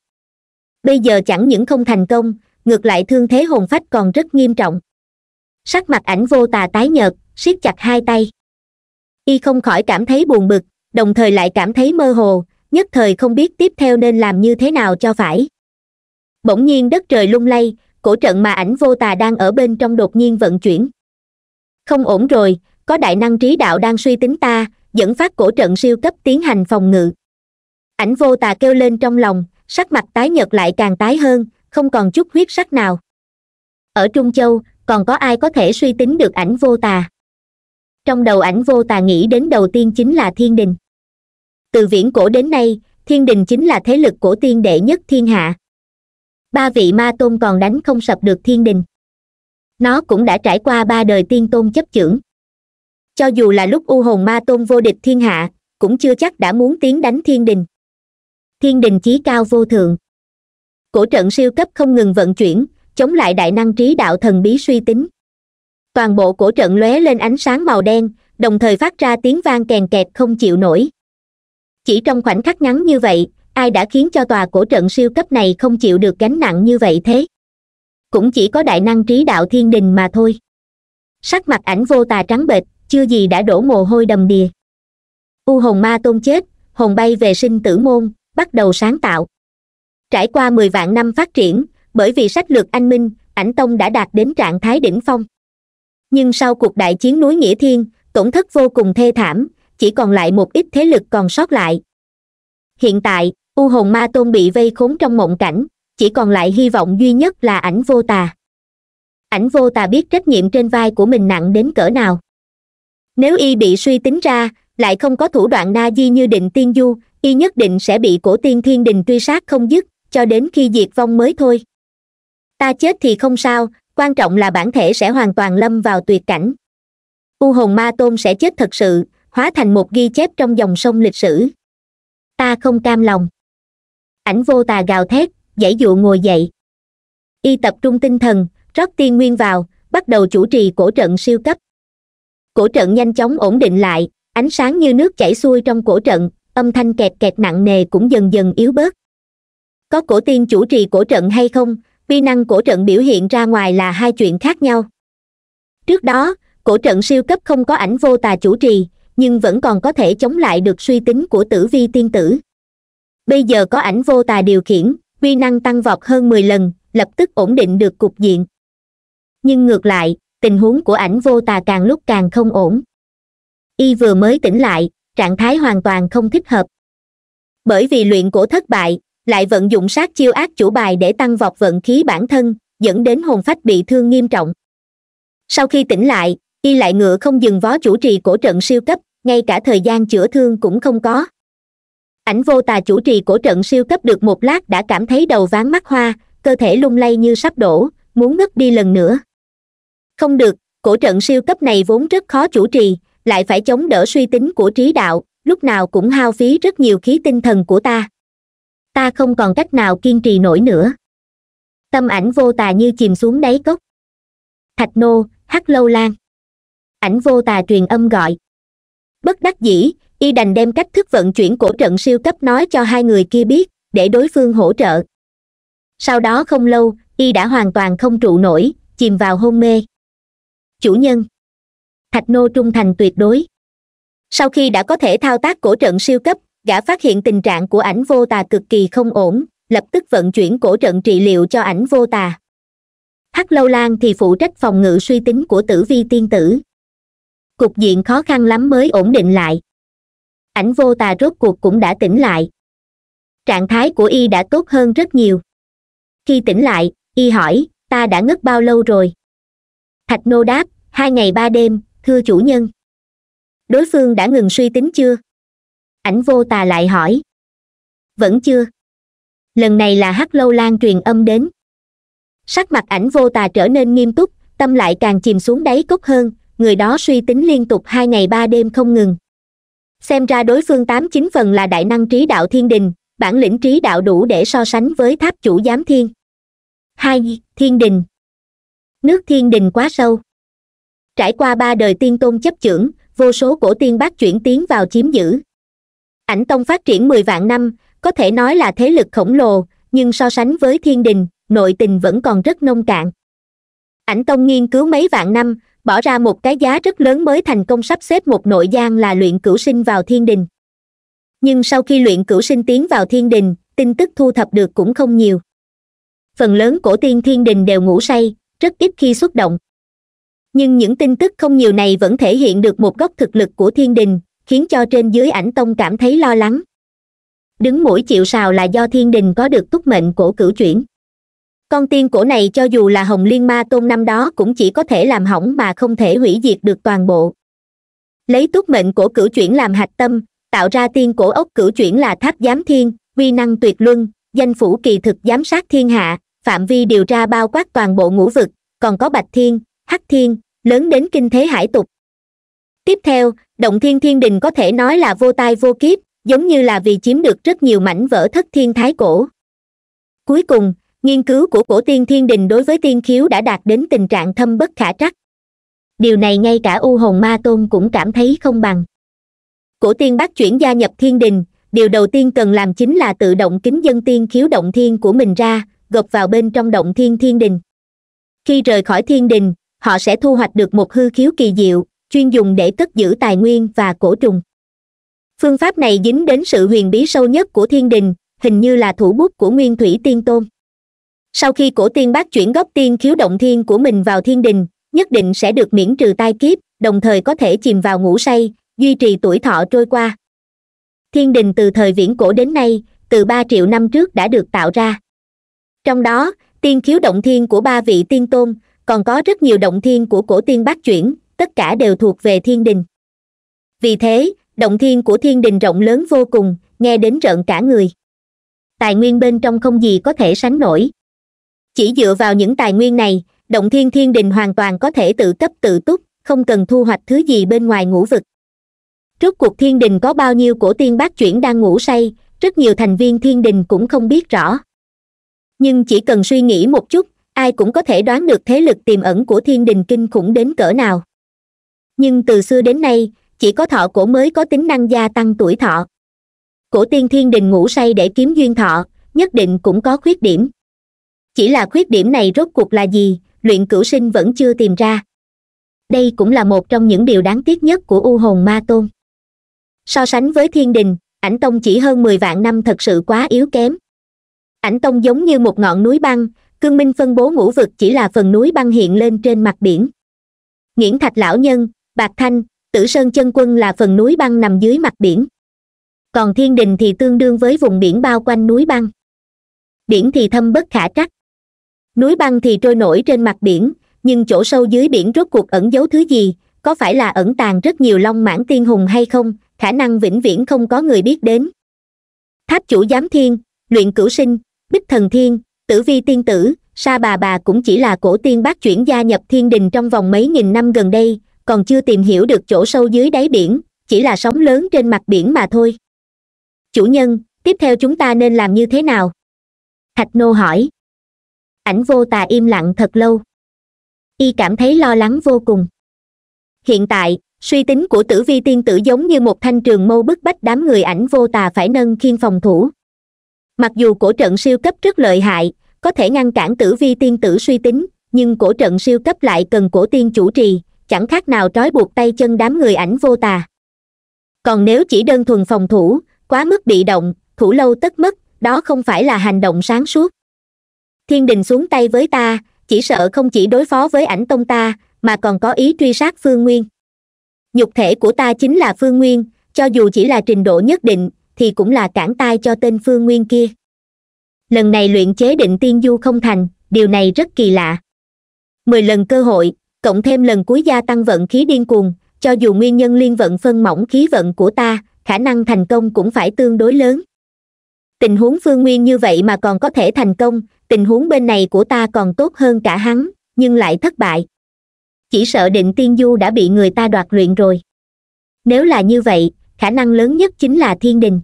bây giờ chẳng những không thành công ngược lại thương thế hồn phách còn rất nghiêm trọng sắc mặt ảnh vô tà tái nhợt siết chặt hai tay y không khỏi cảm thấy buồn bực đồng thời lại cảm thấy mơ hồ nhất thời không biết tiếp theo nên làm như thế nào cho phải bỗng nhiên đất trời lung lay cổ trận mà ảnh vô tà đang ở bên trong đột nhiên vận chuyển không ổn rồi có đại năng trí đạo đang suy tính ta dẫn phát cổ trận siêu cấp tiến hành phòng ngự ảnh vô tà kêu lên trong lòng sắc mặt tái nhợt lại càng tái hơn không còn chút huyết sắc nào ở trung châu còn có ai có thể suy tính được ảnh vô tà trong đầu ảnh vô tà nghĩ đến đầu tiên chính là thiên đình từ viễn cổ đến nay thiên đình chính là thế lực cổ tiên đệ nhất thiên hạ ba vị ma tôn còn đánh không sập được thiên đình nó cũng đã trải qua ba đời tiên tôn chấp chưởng cho dù là lúc u hồn ma tôn vô địch thiên hạ cũng chưa chắc đã muốn tiến đánh thiên đình thiên đình chí cao vô thượng cổ trận siêu cấp không ngừng vận chuyển chống lại đại năng trí đạo thần bí suy tính toàn bộ cổ trận lóe lên ánh sáng màu đen đồng thời phát ra tiếng vang kèn kẹt không chịu nổi chỉ trong khoảnh khắc ngắn như vậy ai đã khiến cho tòa cổ trận siêu cấp này không chịu được gánh nặng như vậy thế cũng chỉ có đại năng trí đạo thiên đình mà thôi sắc mặt ảnh vô tà trắng bệch chưa gì đã đổ mồ hôi đầm đìa u hồn ma tôn chết hồn bay về sinh tử môn bắt đầu sáng tạo trải qua mười vạn năm phát triển bởi vì sách lược anh minh ảnh tông đã đạt đến trạng thái đỉnh phong nhưng sau cuộc đại chiến núi nghĩa thiên tổn thất vô cùng thê thảm chỉ còn lại một ít thế lực còn sót lại hiện tại u hồn ma tôn bị vây khốn trong mộng cảnh chỉ còn lại hy vọng duy nhất là ảnh vô tà ảnh vô tà biết trách nhiệm trên vai của mình nặng đến cỡ nào nếu y bị suy tính ra lại không có thủ đoạn na di như định tiên du y nhất định sẽ bị cổ tiên thiên đình truy sát không dứt cho đến khi diệt vong mới thôi ta chết thì không sao quan trọng là bản thể sẽ hoàn toàn lâm vào tuyệt cảnh u hồn ma tôn sẽ chết thật sự hóa thành một ghi chép trong dòng sông lịch sử ta không cam lòng ảnh vô tà gào thét dãy dụ ngồi dậy y tập trung tinh thần rót tiên nguyên vào bắt đầu chủ trì cổ trận siêu cấp cổ trận nhanh chóng ổn định lại ánh sáng như nước chảy xuôi trong cổ trận âm thanh kẹt kẹt nặng nề cũng dần dần yếu bớt có cổ tiên chủ trì cổ trận hay không vi năng cổ trận biểu hiện ra ngoài là hai chuyện khác nhau trước đó cổ trận siêu cấp không có ảnh vô tà chủ trì nhưng vẫn còn có thể chống lại được suy tính của tử vi tiên tử bây giờ có ảnh vô tà điều khiển quy năng tăng vọt hơn mười lần lập tức ổn định được cục diện nhưng ngược lại tình huống của ảnh vô tà càng lúc càng không ổn y vừa mới tỉnh lại trạng thái hoàn toàn không thích hợp bởi vì luyện cổ thất bại lại vận dụng sát chiêu ác chủ bài để tăng vọt vận khí bản thân dẫn đến hồn phách bị thương nghiêm trọng sau khi tỉnh lại y lại ngựa không dừng vó chủ trì cổ trận siêu cấp ngay cả thời gian chữa thương cũng không có ảnh vô tà chủ trì cổ trận siêu cấp được một lát đã cảm thấy đầu ván mắt hoa cơ thể lung lay như sắp đổ muốn ngất đi lần nữa không được cổ trận siêu cấp này vốn rất khó chủ trì lại phải chống đỡ suy tính của trí đạo lúc nào cũng hao phí rất nhiều khí tinh thần của ta ta không còn cách nào kiên trì nổi nữa tâm ảnh vô tà như chìm xuống đáy cốc thạch nô hắc lâu lan ảnh vô tà truyền âm gọi bất đắc dĩ y đành đem cách thức vận chuyển cổ trận siêu cấp nói cho hai người kia biết để đối phương hỗ trợ sau đó không lâu y đã hoàn toàn không trụ nổi chìm vào hôn mê chủ nhân thạch nô trung thành tuyệt đối sau khi đã có thể thao tác cổ trận siêu cấp gã phát hiện tình trạng của ảnh vô tà cực kỳ không ổn lập tức vận chuyển cổ trận trị liệu cho ảnh vô tà hắc lâu lan thì phụ trách phòng ngự suy tính của tử vi tiên tử cục diện khó khăn lắm mới ổn định lại ảnh vô tà rốt cuộc cũng đã tỉnh lại trạng thái của y đã tốt hơn rất nhiều khi tỉnh lại y hỏi ta đã ngất bao lâu rồi thạch nô đáp hai ngày ba đêm thưa chủ nhân đối phương đã ngừng suy tính chưa ảnh vô tà lại hỏi vẫn chưa lần này là hắc lâu lan truyền âm đến sắc mặt ảnh vô tà trở nên nghiêm túc tâm lại càng chìm xuống đáy cốc hơn người đó suy tính liên tục hai ngày ba đêm không ngừng xem ra đối phương tám chín phần là đại năng trí đạo thiên đình bản lĩnh trí đạo đủ để so sánh với tháp chủ giám thiên hai thiên đình nước thiên đình quá sâu trải qua ba đời tiên tôn chấp chưởng vô số cổ tiên bác chuyển tiến vào chiếm giữ ảnh tông phát triển mười vạn năm có thể nói là thế lực khổng lồ nhưng so sánh với thiên đình nội tình vẫn còn rất nông cạn ảnh tông nghiên cứu mấy vạn năm bỏ ra một cái giá rất lớn mới thành công sắp xếp một nội gian là luyện cửu sinh vào thiên đình nhưng sau khi luyện cửu sinh tiến vào thiên đình tin tức thu thập được cũng không nhiều phần lớn cổ tiên thiên đình đều ngủ say rất ít khi xuất động nhưng những tin tức không nhiều này vẫn thể hiện được một góc thực lực của thiên đình khiến cho trên dưới ảnh tông cảm thấy lo lắng đứng mũi chịu sào là do thiên đình có được túc mệnh cổ cửu chuyển con tiên cổ này cho dù là hồng liên ma tôn năm đó cũng chỉ có thể làm hỏng mà không thể hủy diệt được toàn bộ lấy túc mệnh của cửu chuyển làm hạch tâm tạo ra tiên cổ ốc cửu chuyển là tháp giám thiên uy năng tuyệt luân danh phủ kỳ thực giám sát thiên hạ phạm vi điều tra bao quát toàn bộ ngũ vực còn có bạch thiên hắc thiên lớn đến kinh thế hải tục tiếp theo động thiên thiên đình có thể nói là vô tai vô kiếp giống như là vì chiếm được rất nhiều mảnh vỡ thất thiên thái cổ cuối cùng nghiên cứu của cổ tiên thiên đình đối với tiên khiếu đã đạt đến tình trạng thâm bất khả trắc điều này ngay cả u hồn ma tôn cũng cảm thấy không bằng cổ tiên bắt chuyển gia nhập thiên đình điều đầu tiên cần làm chính là tự động kính dân tiên khiếu động thiên của mình ra gộp vào bên trong động thiên thiên đình khi rời khỏi thiên đình họ sẽ thu hoạch được một hư khiếu kỳ diệu chuyên dùng để cất giữ tài nguyên và cổ trùng phương pháp này dính đến sự huyền bí sâu nhất của thiên đình hình như là thủ bút của nguyên thủy tiên tôn sau khi cổ tiên bác chuyển góp tiên khiếu động thiên của mình vào thiên đình nhất định sẽ được miễn trừ tai kiếp đồng thời có thể chìm vào ngủ say duy trì tuổi thọ trôi qua thiên đình từ thời viễn cổ đến nay từ ba triệu năm trước đã được tạo ra trong đó tiên khiếu động thiên của ba vị tiên tôn còn có rất nhiều động thiên của cổ tiên bác chuyển tất cả đều thuộc về thiên đình vì thế động thiên của thiên đình rộng lớn vô cùng nghe đến rợn cả người tài nguyên bên trong không gì có thể sánh nổi chỉ dựa vào những tài nguyên này động thiên thiên đình hoàn toàn có thể tự cấp tự túc không cần thu hoạch thứ gì bên ngoài ngũ vực trước cuộc thiên đình có bao nhiêu cổ tiên bác chuyển đang ngủ say rất nhiều thành viên thiên đình cũng không biết rõ nhưng chỉ cần suy nghĩ một chút ai cũng có thể đoán được thế lực tiềm ẩn của thiên đình kinh khủng đến cỡ nào nhưng từ xưa đến nay chỉ có thọ cổ mới có tính năng gia tăng tuổi thọ cổ tiên thiên đình ngủ say để kiếm duyên thọ nhất định cũng có khuyết điểm chỉ là khuyết điểm này rốt cuộc là gì luyện cửu sinh vẫn chưa tìm ra đây cũng là một trong những điều đáng tiếc nhất của u hồn ma tôn so sánh với thiên đình ảnh tông chỉ hơn mười vạn năm thật sự quá yếu kém ảnh tông giống như một ngọn núi băng cương minh phân bố ngũ vực chỉ là phần núi băng hiện lên trên mặt biển nghiễn thạch lão nhân bạc thanh tử sơn chân quân là phần núi băng nằm dưới mặt biển còn thiên đình thì tương đương với vùng biển bao quanh núi băng biển thì thâm bất khả trắc núi băng thì trôi nổi trên mặt biển nhưng chỗ sâu dưới biển rốt cuộc ẩn giấu thứ gì có phải là ẩn tàng rất nhiều long mãn tiên hùng hay không khả năng vĩnh viễn không có người biết đến tháp chủ giám thiên luyện cửu sinh bích thần thiên tử vi tiên tử sa bà bà cũng chỉ là cổ tiên bác chuyển gia nhập thiên đình trong vòng mấy nghìn năm gần đây còn chưa tìm hiểu được chỗ sâu dưới đáy biển chỉ là sóng lớn trên mặt biển mà thôi chủ nhân tiếp theo chúng ta nên làm như thế nào thạch nô hỏi ảnh vô tà im lặng thật lâu y cảm thấy lo lắng vô cùng hiện tại suy tính của tử vi tiên tử giống như một thanh trường mâu bức bách đám người ảnh vô tà phải nâng khiên phòng thủ mặc dù cổ trận siêu cấp rất lợi hại có thể ngăn cản tử vi tiên tử suy tính nhưng cổ trận siêu cấp lại cần cổ tiên chủ trì chẳng khác nào trói buộc tay chân đám người ảnh vô tà còn nếu chỉ đơn thuần phòng thủ quá mức bị động thủ lâu tất mất đó không phải là hành động sáng suốt thiên đình xuống tay với ta chỉ sợ không chỉ đối phó với ảnh tông ta mà còn có ý truy sát phương nguyên nhục thể của ta chính là phương nguyên cho dù chỉ là trình độ nhất định thì cũng là cản tay cho tên phương nguyên kia lần này luyện chế định tiên du không thành điều này rất kỳ lạ mười lần cơ hội cộng thêm lần cuối gia tăng vận khí điên cuồng cho dù nguyên nhân liên vận phân mỏng khí vận của ta khả năng thành công cũng phải tương đối lớn tình huống phương nguyên như vậy mà còn có thể thành công tình huống bên này của ta còn tốt hơn cả hắn nhưng lại thất bại chỉ sợ định tiên du đã bị người ta đoạt luyện rồi nếu là như vậy khả năng lớn nhất chính là thiên đình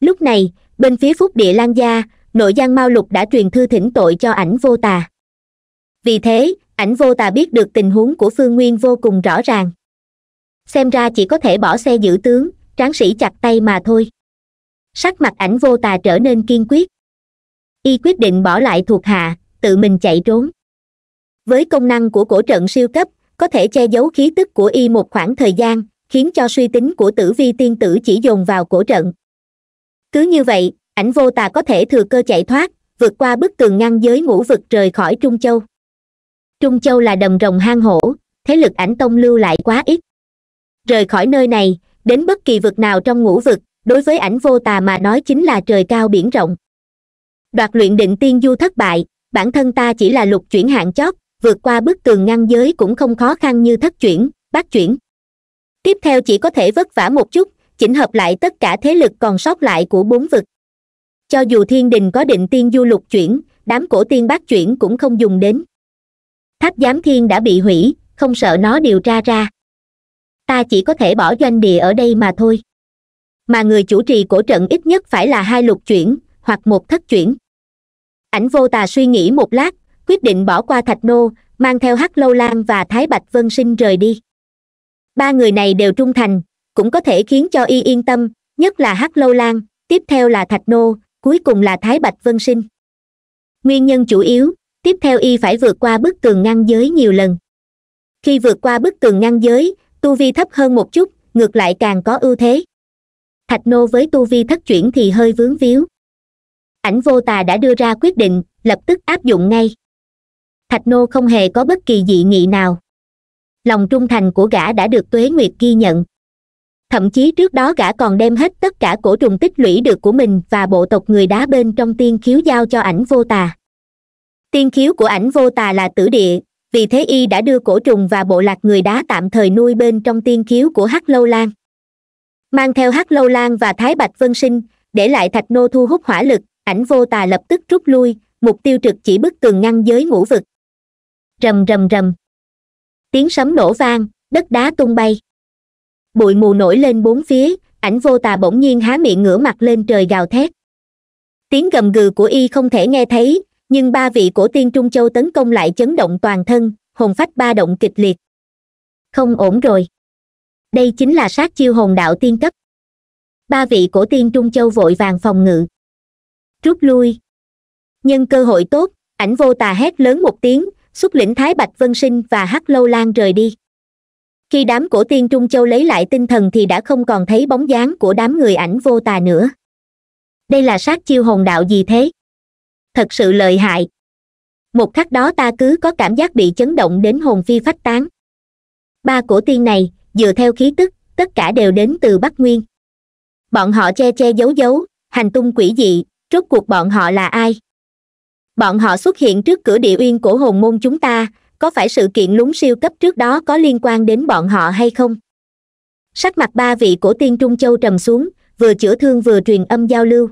lúc này bên phía phúc địa lan gia nội giang mao lục đã truyền thư thỉnh tội cho ảnh vô tà vì thế ảnh vô tà biết được tình huống của phương nguyên vô cùng rõ ràng xem ra chỉ có thể bỏ xe giữ tướng tráng sĩ chặt tay mà thôi sắc mặt ảnh vô tà trở nên kiên quyết y quyết định bỏ lại thuộc hạ tự mình chạy trốn với công năng của cổ trận siêu cấp có thể che giấu khí tức của y một khoảng thời gian khiến cho suy tính của tử vi tiên tử chỉ dồn vào cổ trận cứ như vậy ảnh vô tà có thể thừa cơ chạy thoát vượt qua bức tường ngăn giới ngũ vực rời khỏi trung châu trung châu là đầm rồng hang hổ thế lực ảnh tông lưu lại quá ít rời khỏi nơi này đến bất kỳ vực nào trong ngũ vực đối với ảnh vô tà mà nói chính là trời cao biển rộng đoạt luyện định tiên du thất bại bản thân ta chỉ là lục chuyển hạng chót vượt qua bức tường ngăn giới cũng không khó khăn như thất chuyển bát chuyển tiếp theo chỉ có thể vất vả một chút chỉnh hợp lại tất cả thế lực còn sót lại của bốn vực cho dù thiên đình có định tiên du lục chuyển đám cổ tiên bát chuyển cũng không dùng đến tháp giám thiên đã bị hủy không sợ nó điều tra ra ta chỉ có thể bỏ doanh địa ở đây mà thôi mà người chủ trì cổ trận ít nhất phải là hai lục chuyển hoặc một thất chuyển ảnh vô tà suy nghĩ một lát quyết định bỏ qua thạch nô mang theo hắc lâu lan và thái bạch vân sinh rời đi ba người này đều trung thành cũng có thể khiến cho y yên tâm nhất là hắc lâu lan tiếp theo là thạch nô cuối cùng là thái bạch vân sinh nguyên nhân chủ yếu tiếp theo y phải vượt qua bức tường ngăn giới nhiều lần khi vượt qua bức tường ngăn giới tu vi thấp hơn một chút ngược lại càng có ưu thế thạch nô với tu vi thất chuyển thì hơi vướng víu ảnh vô tà đã đưa ra quyết định lập tức áp dụng ngay thạch nô không hề có bất kỳ dị nghị nào lòng trung thành của gã đã được tuế nguyệt ghi nhận thậm chí trước đó gã còn đem hết tất cả cổ trùng tích lũy được của mình và bộ tộc người đá bên trong tiên khiếu giao cho ảnh vô tà tiên khiếu của ảnh vô tà là tử địa vì thế y đã đưa cổ trùng và bộ lạc người đá tạm thời nuôi bên trong tiên khiếu của hắc lâu lan mang theo hắc lâu lan và thái bạch vân sinh để lại thạch nô thu hút hỏa lực ảnh vô tà lập tức rút lui mục tiêu trực chỉ bức tường ngăn giới ngũ vực rầm rầm rầm tiếng sấm nổ vang đất đá tung bay bụi mù nổi lên bốn phía ảnh vô tà bỗng nhiên há miệng ngửa mặt lên trời gào thét tiếng gầm gừ của y không thể nghe thấy nhưng ba vị cổ tiên trung châu tấn công lại chấn động toàn thân hồn phách ba động kịch liệt không ổn rồi đây chính là sát chiêu hồn đạo tiên cấp ba vị cổ tiên trung châu vội vàng phòng ngự rút lui nhân cơ hội tốt ảnh vô tà hét lớn một tiếng xuất lĩnh thái bạch vân sinh và hắc lâu lan rời đi khi đám cổ tiên trung châu lấy lại tinh thần thì đã không còn thấy bóng dáng của đám người ảnh vô tà nữa đây là sát chiêu hồn đạo gì thế thật sự lợi hại một khắc đó ta cứ có cảm giác bị chấn động đến hồn phi phách tán ba cổ tiên này dựa theo khí tức tất cả đều đến từ bắc nguyên bọn họ che che giấu giấu hành tung quỷ dị rốt cuộc bọn họ là ai bọn họ xuất hiện trước cửa địa uyên của hồn môn chúng ta có phải sự kiện lúng siêu cấp trước đó có liên quan đến bọn họ hay không sắc mặt ba vị cổ tiên trung châu trầm xuống vừa chữa thương vừa truyền âm giao lưu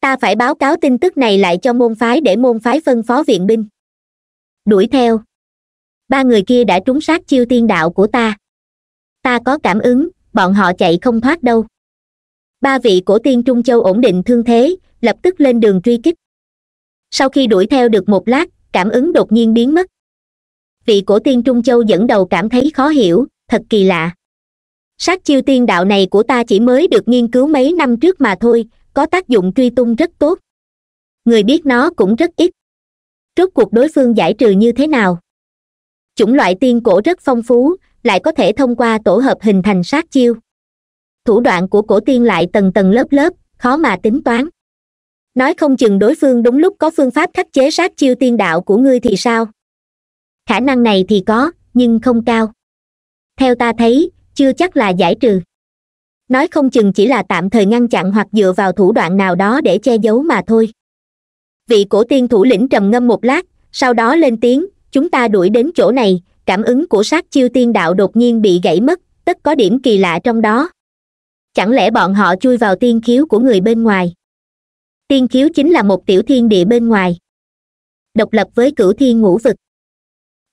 ta phải báo cáo tin tức này lại cho môn phái để môn phái phân phó viện binh đuổi theo ba người kia đã trúng sát chiêu tiên đạo của ta ta có cảm ứng bọn họ chạy không thoát đâu ba vị cổ tiên trung châu ổn định thương thế lập tức lên đường truy kích sau khi đuổi theo được một lát cảm ứng đột nhiên biến mất vị cổ tiên trung châu dẫn đầu cảm thấy khó hiểu thật kỳ lạ sát chiêu tiên đạo này của ta chỉ mới được nghiên cứu mấy năm trước mà thôi có tác dụng truy tung rất tốt người biết nó cũng rất ít rốt cuộc đối phương giải trừ như thế nào chủng loại tiên cổ rất phong phú lại có thể thông qua tổ hợp hình thành sát chiêu thủ đoạn của cổ tiên lại tầng tầng lớp lớp khó mà tính toán nói không chừng đối phương đúng lúc có phương pháp khắc chế sát chiêu tiên đạo của ngươi thì sao khả năng này thì có nhưng không cao theo ta thấy chưa chắc là giải trừ nói không chừng chỉ là tạm thời ngăn chặn hoặc dựa vào thủ đoạn nào đó để che giấu mà thôi vị cổ tiên thủ lĩnh trầm ngâm một lát sau đó lên tiếng chúng ta đuổi đến chỗ này cảm ứng của sát chiêu tiên đạo đột nhiên bị gãy mất tất có điểm kỳ lạ trong đó chẳng lẽ bọn họ chui vào tiên khiếu của người bên ngoài tiên khiếu chính là một tiểu thiên địa bên ngoài độc lập với cửu thiên ngũ vực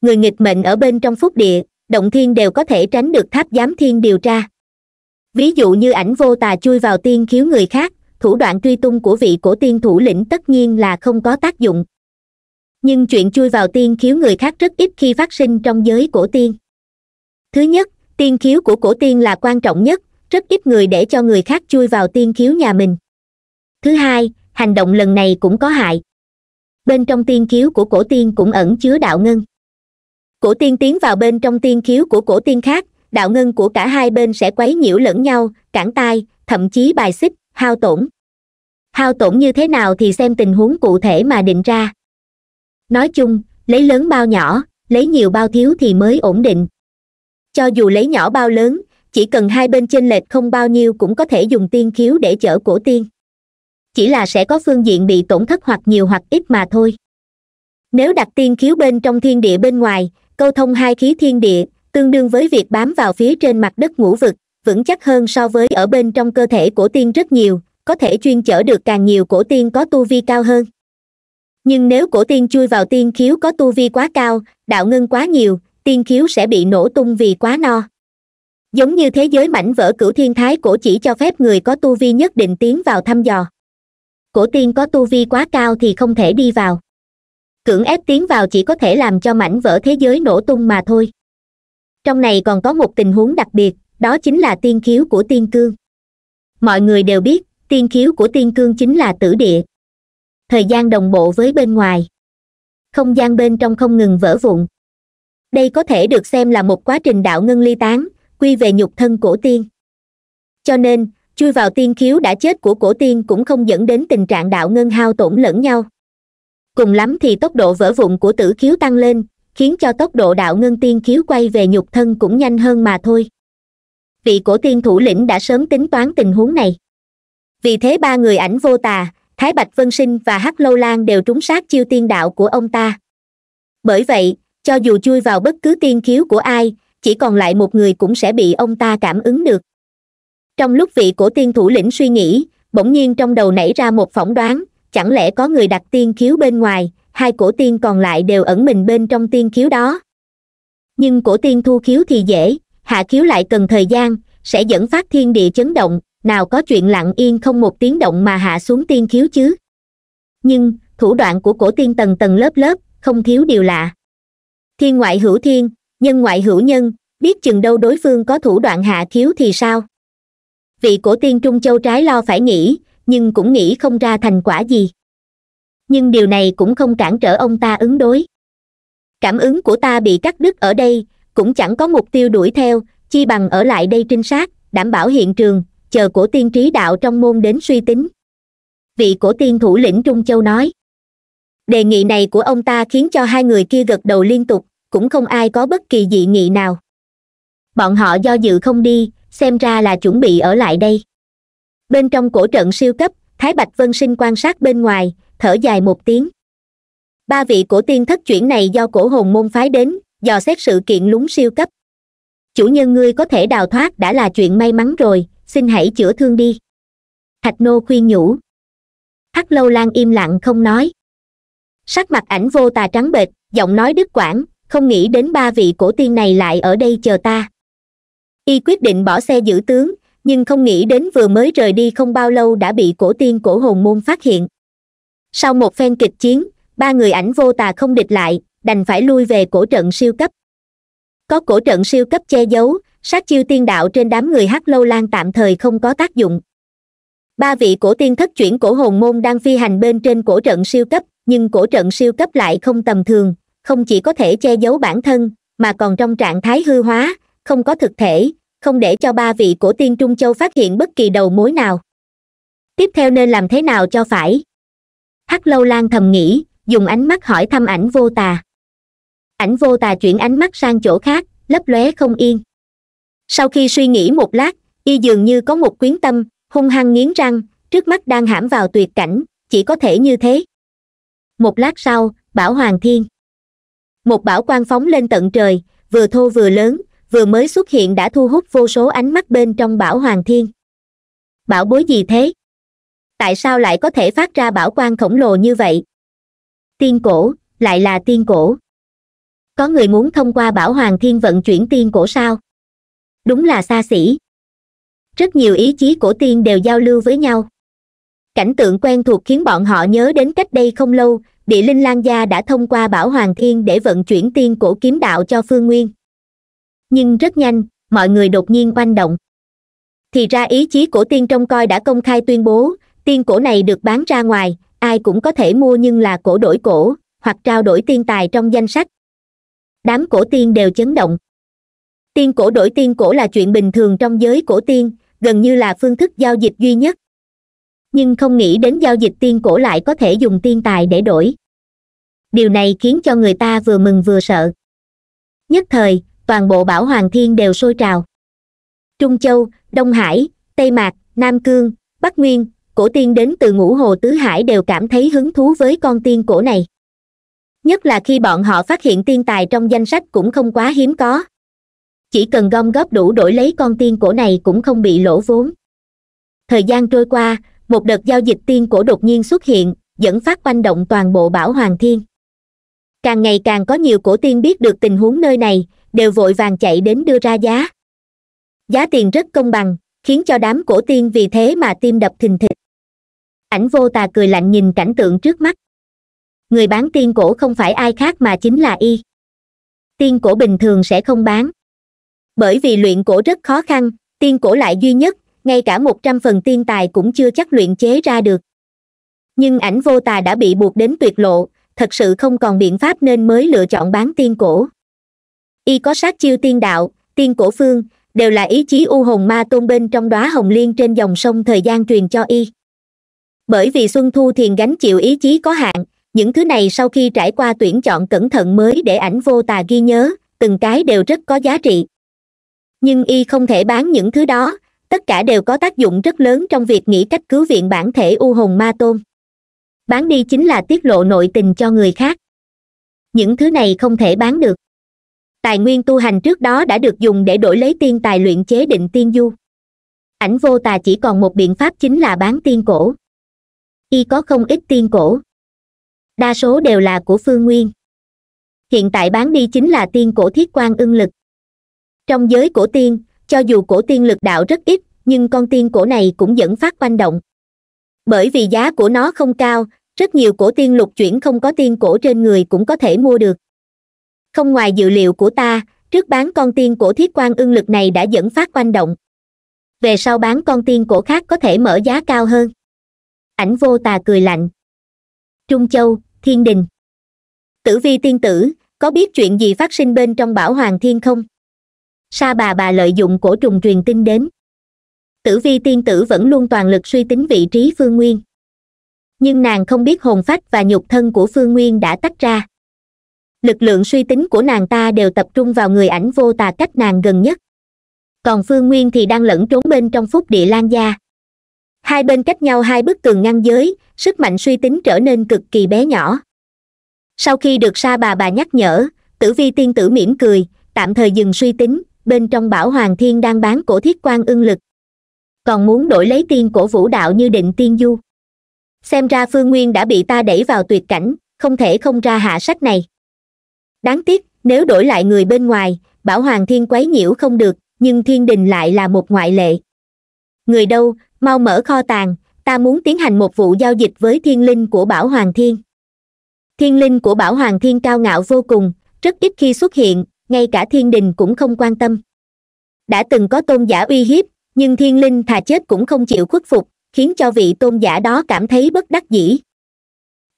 người nghịch mệnh ở bên trong phúc địa động thiên đều có thể tránh được tháp giám thiên điều tra ví dụ như ảnh vô tà chui vào tiên khiếu người khác thủ đoạn truy tung của vị cổ tiên thủ lĩnh tất nhiên là không có tác dụng nhưng chuyện chui vào tiên khiếu người khác rất ít khi phát sinh trong giới cổ tiên thứ nhất tiên khiếu của cổ tiên là quan trọng nhất rất ít người để cho người khác chui vào tiên khiếu nhà mình thứ hai hành động lần này cũng có hại bên trong tiên khiếu của cổ tiên cũng ẩn chứa đạo ngân cổ tiên tiến vào bên trong tiên khiếu của cổ tiên khác đạo ngân của cả hai bên sẽ quấy nhiễu lẫn nhau cản tai thậm chí bài xích hao tổn hao tổn như thế nào thì xem tình huống cụ thể mà định ra nói chung lấy lớn bao nhỏ lấy nhiều bao thiếu thì mới ổn định cho dù lấy nhỏ bao lớn chỉ cần hai bên chênh lệch không bao nhiêu cũng có thể dùng tiên khiếu để chở cổ tiên chỉ là sẽ có phương diện bị tổn thất hoặc nhiều hoặc ít mà thôi nếu đặt tiên khiếu bên trong thiên địa bên ngoài câu thông hai khí thiên địa tương đương với việc bám vào phía trên mặt đất ngũ vực vững chắc hơn so với ở bên trong cơ thể cổ tiên rất nhiều có thể chuyên chở được càng nhiều cổ tiên có tu vi cao hơn nhưng nếu cổ tiên chui vào tiên khiếu có tu vi quá cao đạo ngân quá nhiều tiên khiếu sẽ bị nổ tung vì quá no giống như thế giới mảnh vỡ cửu thiên thái cổ chỉ cho phép người có tu vi nhất định tiến vào thăm dò cổ tiên có tu vi quá cao thì không thể đi vào cưỡng ép tiến vào chỉ có thể làm cho mảnh vỡ thế giới nổ tung mà thôi trong này còn có một tình huống đặc biệt đó chính là tiên khiếu của tiên cương mọi người đều biết tiên khiếu của tiên cương chính là tử địa thời gian đồng bộ với bên ngoài không gian bên trong không ngừng vỡ vụn đây có thể được xem là một quá trình đạo ngân ly tán quy về nhục thân cổ tiên cho nên chui vào tiên khiếu đã chết của cổ tiên cũng không dẫn đến tình trạng đạo ngân hao tổn lẫn nhau cùng lắm thì tốc độ vỡ vụn của tử khiếu tăng lên khiến cho tốc độ đạo ngân tiên khiếu quay về nhục thân cũng nhanh hơn mà thôi vị cổ tiên thủ lĩnh đã sớm tính toán tình huống này vì thế ba người ảnh vô tà thái bạch vân sinh và hắc lâu lan đều trúng sát chiêu tiên đạo của ông ta bởi vậy cho dù chui vào bất cứ tiên khiếu của ai chỉ còn lại một người cũng sẽ bị ông ta cảm ứng được trong lúc vị cổ tiên thủ lĩnh suy nghĩ bỗng nhiên trong đầu nảy ra một phỏng đoán chẳng lẽ có người đặt tiên khiếu bên ngoài hai cổ tiên còn lại đều ẩn mình bên trong tiên khiếu đó nhưng cổ tiên thu khiếu thì dễ hạ khiếu lại cần thời gian sẽ dẫn phát thiên địa chấn động nào có chuyện lặng yên không một tiếng động mà hạ xuống tiên khiếu chứ nhưng thủ đoạn của cổ tiên tầng tầng lớp lớp không thiếu điều lạ thiên ngoại hữu thiên nhân ngoại hữu nhân biết chừng đâu đối phương có thủ đoạn hạ khiếu thì sao vị cổ tiên trung châu trái lo phải nghĩ nhưng cũng nghĩ không ra thành quả gì nhưng điều này cũng không cản trở ông ta ứng đối cảm ứng của ta bị cắt đứt ở đây cũng chẳng có mục tiêu đuổi theo chi bằng ở lại đây trinh sát đảm bảo hiện trường chờ cổ tiên trí đạo trong môn đến suy tính vị cổ tiên thủ lĩnh trung châu nói đề nghị này của ông ta khiến cho hai người kia gật đầu liên tục cũng không ai có bất kỳ dị nghị nào bọn họ do dự không đi xem ra là chuẩn bị ở lại đây bên trong cổ trận siêu cấp thái bạch vân sinh quan sát bên ngoài thở dài một tiếng ba vị cổ tiên thất chuyển này do cổ hồn môn phái đến dò xét sự kiện lúng siêu cấp chủ nhân ngươi có thể đào thoát đã là chuyện may mắn rồi xin hãy chữa thương đi thạch nô khuyên nhủ hắc lâu lan im lặng không nói sắc mặt ảnh vô tà trắng bệch giọng nói đứt quãng không nghĩ đến ba vị cổ tiên này lại ở đây chờ ta y quyết định bỏ xe giữ tướng nhưng không nghĩ đến vừa mới rời đi không bao lâu đã bị cổ tiên cổ hồn môn phát hiện sau một phen kịch chiến ba người ảnh vô tà không địch lại đành phải lui về cổ trận siêu cấp có cổ trận siêu cấp che giấu sát chiêu tiên đạo trên đám người hắc lâu lan tạm thời không có tác dụng ba vị cổ tiên thất chuyển cổ hồn môn đang phi hành bên trên cổ trận siêu cấp nhưng cổ trận siêu cấp lại không tầm thường không chỉ có thể che giấu bản thân mà còn trong trạng thái hư hóa không có thực thể không để cho ba vị cổ tiên trung châu phát hiện bất kỳ đầu mối nào tiếp theo nên làm thế nào cho phải hắc lâu lan thầm nghĩ dùng ánh mắt hỏi thăm ảnh vô tà ảnh vô tà chuyển ánh mắt sang chỗ khác lấp lóe không yên sau khi suy nghĩ một lát y dường như có một quyến tâm hung hăng nghiến răng trước mắt đang hãm vào tuyệt cảnh chỉ có thể như thế một lát sau bảo hoàng thiên một bảo quan phóng lên tận trời vừa thô vừa lớn vừa mới xuất hiện đã thu hút vô số ánh mắt bên trong bảo hoàng thiên bảo bối gì thế tại sao lại có thể phát ra bảo quan khổng lồ như vậy tiên cổ lại là tiên cổ có người muốn thông qua bảo hoàng thiên vận chuyển tiên cổ sao đúng là xa xỉ rất nhiều ý chí cổ tiên đều giao lưu với nhau cảnh tượng quen thuộc khiến bọn họ nhớ đến cách đây không lâu địa linh lan gia đã thông qua bảo hoàng thiên để vận chuyển tiên cổ kiếm đạo cho phương nguyên nhưng rất nhanh mọi người đột nhiên oanh động thì ra ý chí của tiên trong coi đã công khai tuyên bố tiên cổ này được bán ra ngoài ai cũng có thể mua nhưng là cổ đổi cổ hoặc trao đổi tiên tài trong danh sách đám cổ tiên đều chấn động tiên cổ đổi tiên cổ là chuyện bình thường trong giới cổ tiên gần như là phương thức giao dịch duy nhất nhưng không nghĩ đến giao dịch tiên cổ lại có thể dùng tiên tài để đổi điều này khiến cho người ta vừa mừng vừa sợ nhất thời toàn bộ bảo hoàng thiên đều sôi trào trung châu đông hải tây mạc nam cương bắc nguyên cổ tiên đến từ ngũ hồ tứ hải đều cảm thấy hứng thú với con tiên cổ này nhất là khi bọn họ phát hiện tiên tài trong danh sách cũng không quá hiếm có chỉ cần gom góp đủ đổi lấy con tiên cổ này cũng không bị lỗ vốn thời gian trôi qua một đợt giao dịch tiên cổ đột nhiên xuất hiện dẫn phát oanh động toàn bộ bảo hoàng thiên càng ngày càng có nhiều cổ tiên biết được tình huống nơi này đều vội vàng chạy đến đưa ra giá giá tiền rất công bằng khiến cho đám cổ tiên vì thế mà tim đập thình thịch ảnh vô tà cười lạnh nhìn cảnh tượng trước mắt người bán tiên cổ không phải ai khác mà chính là y tiên cổ bình thường sẽ không bán bởi vì luyện cổ rất khó khăn tiên cổ lại duy nhất ngay cả một trăm phần tiên tài cũng chưa chắc luyện chế ra được nhưng ảnh vô tà đã bị buộc đến tuyệt lộ thật sự không còn biện pháp nên mới lựa chọn bán tiên cổ y có sát chiêu tiên đạo tiên cổ phương đều là ý chí u hồn ma tôn bên trong đóa hồng liên trên dòng sông thời gian truyền cho y bởi vì xuân thu thiền gánh chịu ý chí có hạn những thứ này sau khi trải qua tuyển chọn cẩn thận mới để ảnh vô tà ghi nhớ từng cái đều rất có giá trị nhưng y không thể bán những thứ đó tất cả đều có tác dụng rất lớn trong việc nghĩ cách cứu viện bản thể u hồn ma tôn bán đi chính là tiết lộ nội tình cho người khác những thứ này không thể bán được tài nguyên tu hành trước đó đã được dùng để đổi lấy tiên tài luyện chế định tiên du ảnh vô tà chỉ còn một biện pháp chính là bán tiên cổ y có không ít tiên cổ đa số đều là của phương nguyên hiện tại bán đi chính là tiên cổ thiết quan ưng lực trong giới cổ tiên cho dù cổ tiên lực đạo rất ít nhưng con tiên cổ này cũng dẫn phát oanh động bởi vì giá của nó không cao rất nhiều cổ tiên lục chuyển không có tiên cổ trên người cũng có thể mua được không ngoài dự liệu của ta trước bán con tiên cổ thiết quan ương lực này đã dẫn phát quanh động về sau bán con tiên cổ khác có thể mở giá cao hơn ảnh vô tà cười lạnh trung châu thiên đình tử vi tiên tử có biết chuyện gì phát sinh bên trong bảo hoàng thiên không sa bà bà lợi dụng cổ trùng truyền tin đến tử vi tiên tử vẫn luôn toàn lực suy tính vị trí phương nguyên nhưng nàng không biết hồn phách và nhục thân của phương nguyên đã tách ra lực lượng suy tính của nàng ta đều tập trung vào người ảnh vô tà cách nàng gần nhất còn phương nguyên thì đang lẫn trốn bên trong phúc địa lan gia hai bên cách nhau hai bức tường ngăn giới sức mạnh suy tính trở nên cực kỳ bé nhỏ sau khi được sa bà bà nhắc nhở tử vi tiên tử mỉm cười tạm thời dừng suy tính bên trong bảo hoàng thiên đang bán cổ thiết quan ưng lực còn muốn đổi lấy tiên cổ vũ đạo như định tiên du xem ra phương nguyên đã bị ta đẩy vào tuyệt cảnh không thể không ra hạ sách này đáng tiếc nếu đổi lại người bên ngoài bảo hoàng thiên quấy nhiễu không được nhưng thiên đình lại là một ngoại lệ người đâu mau mở kho tàng ta muốn tiến hành một vụ giao dịch với thiên linh của bảo hoàng thiên thiên linh của bảo hoàng thiên cao ngạo vô cùng rất ít khi xuất hiện ngay cả thiên đình cũng không quan tâm đã từng có tôn giả uy hiếp nhưng thiên linh thà chết cũng không chịu khuất phục khiến cho vị tôn giả đó cảm thấy bất đắc dĩ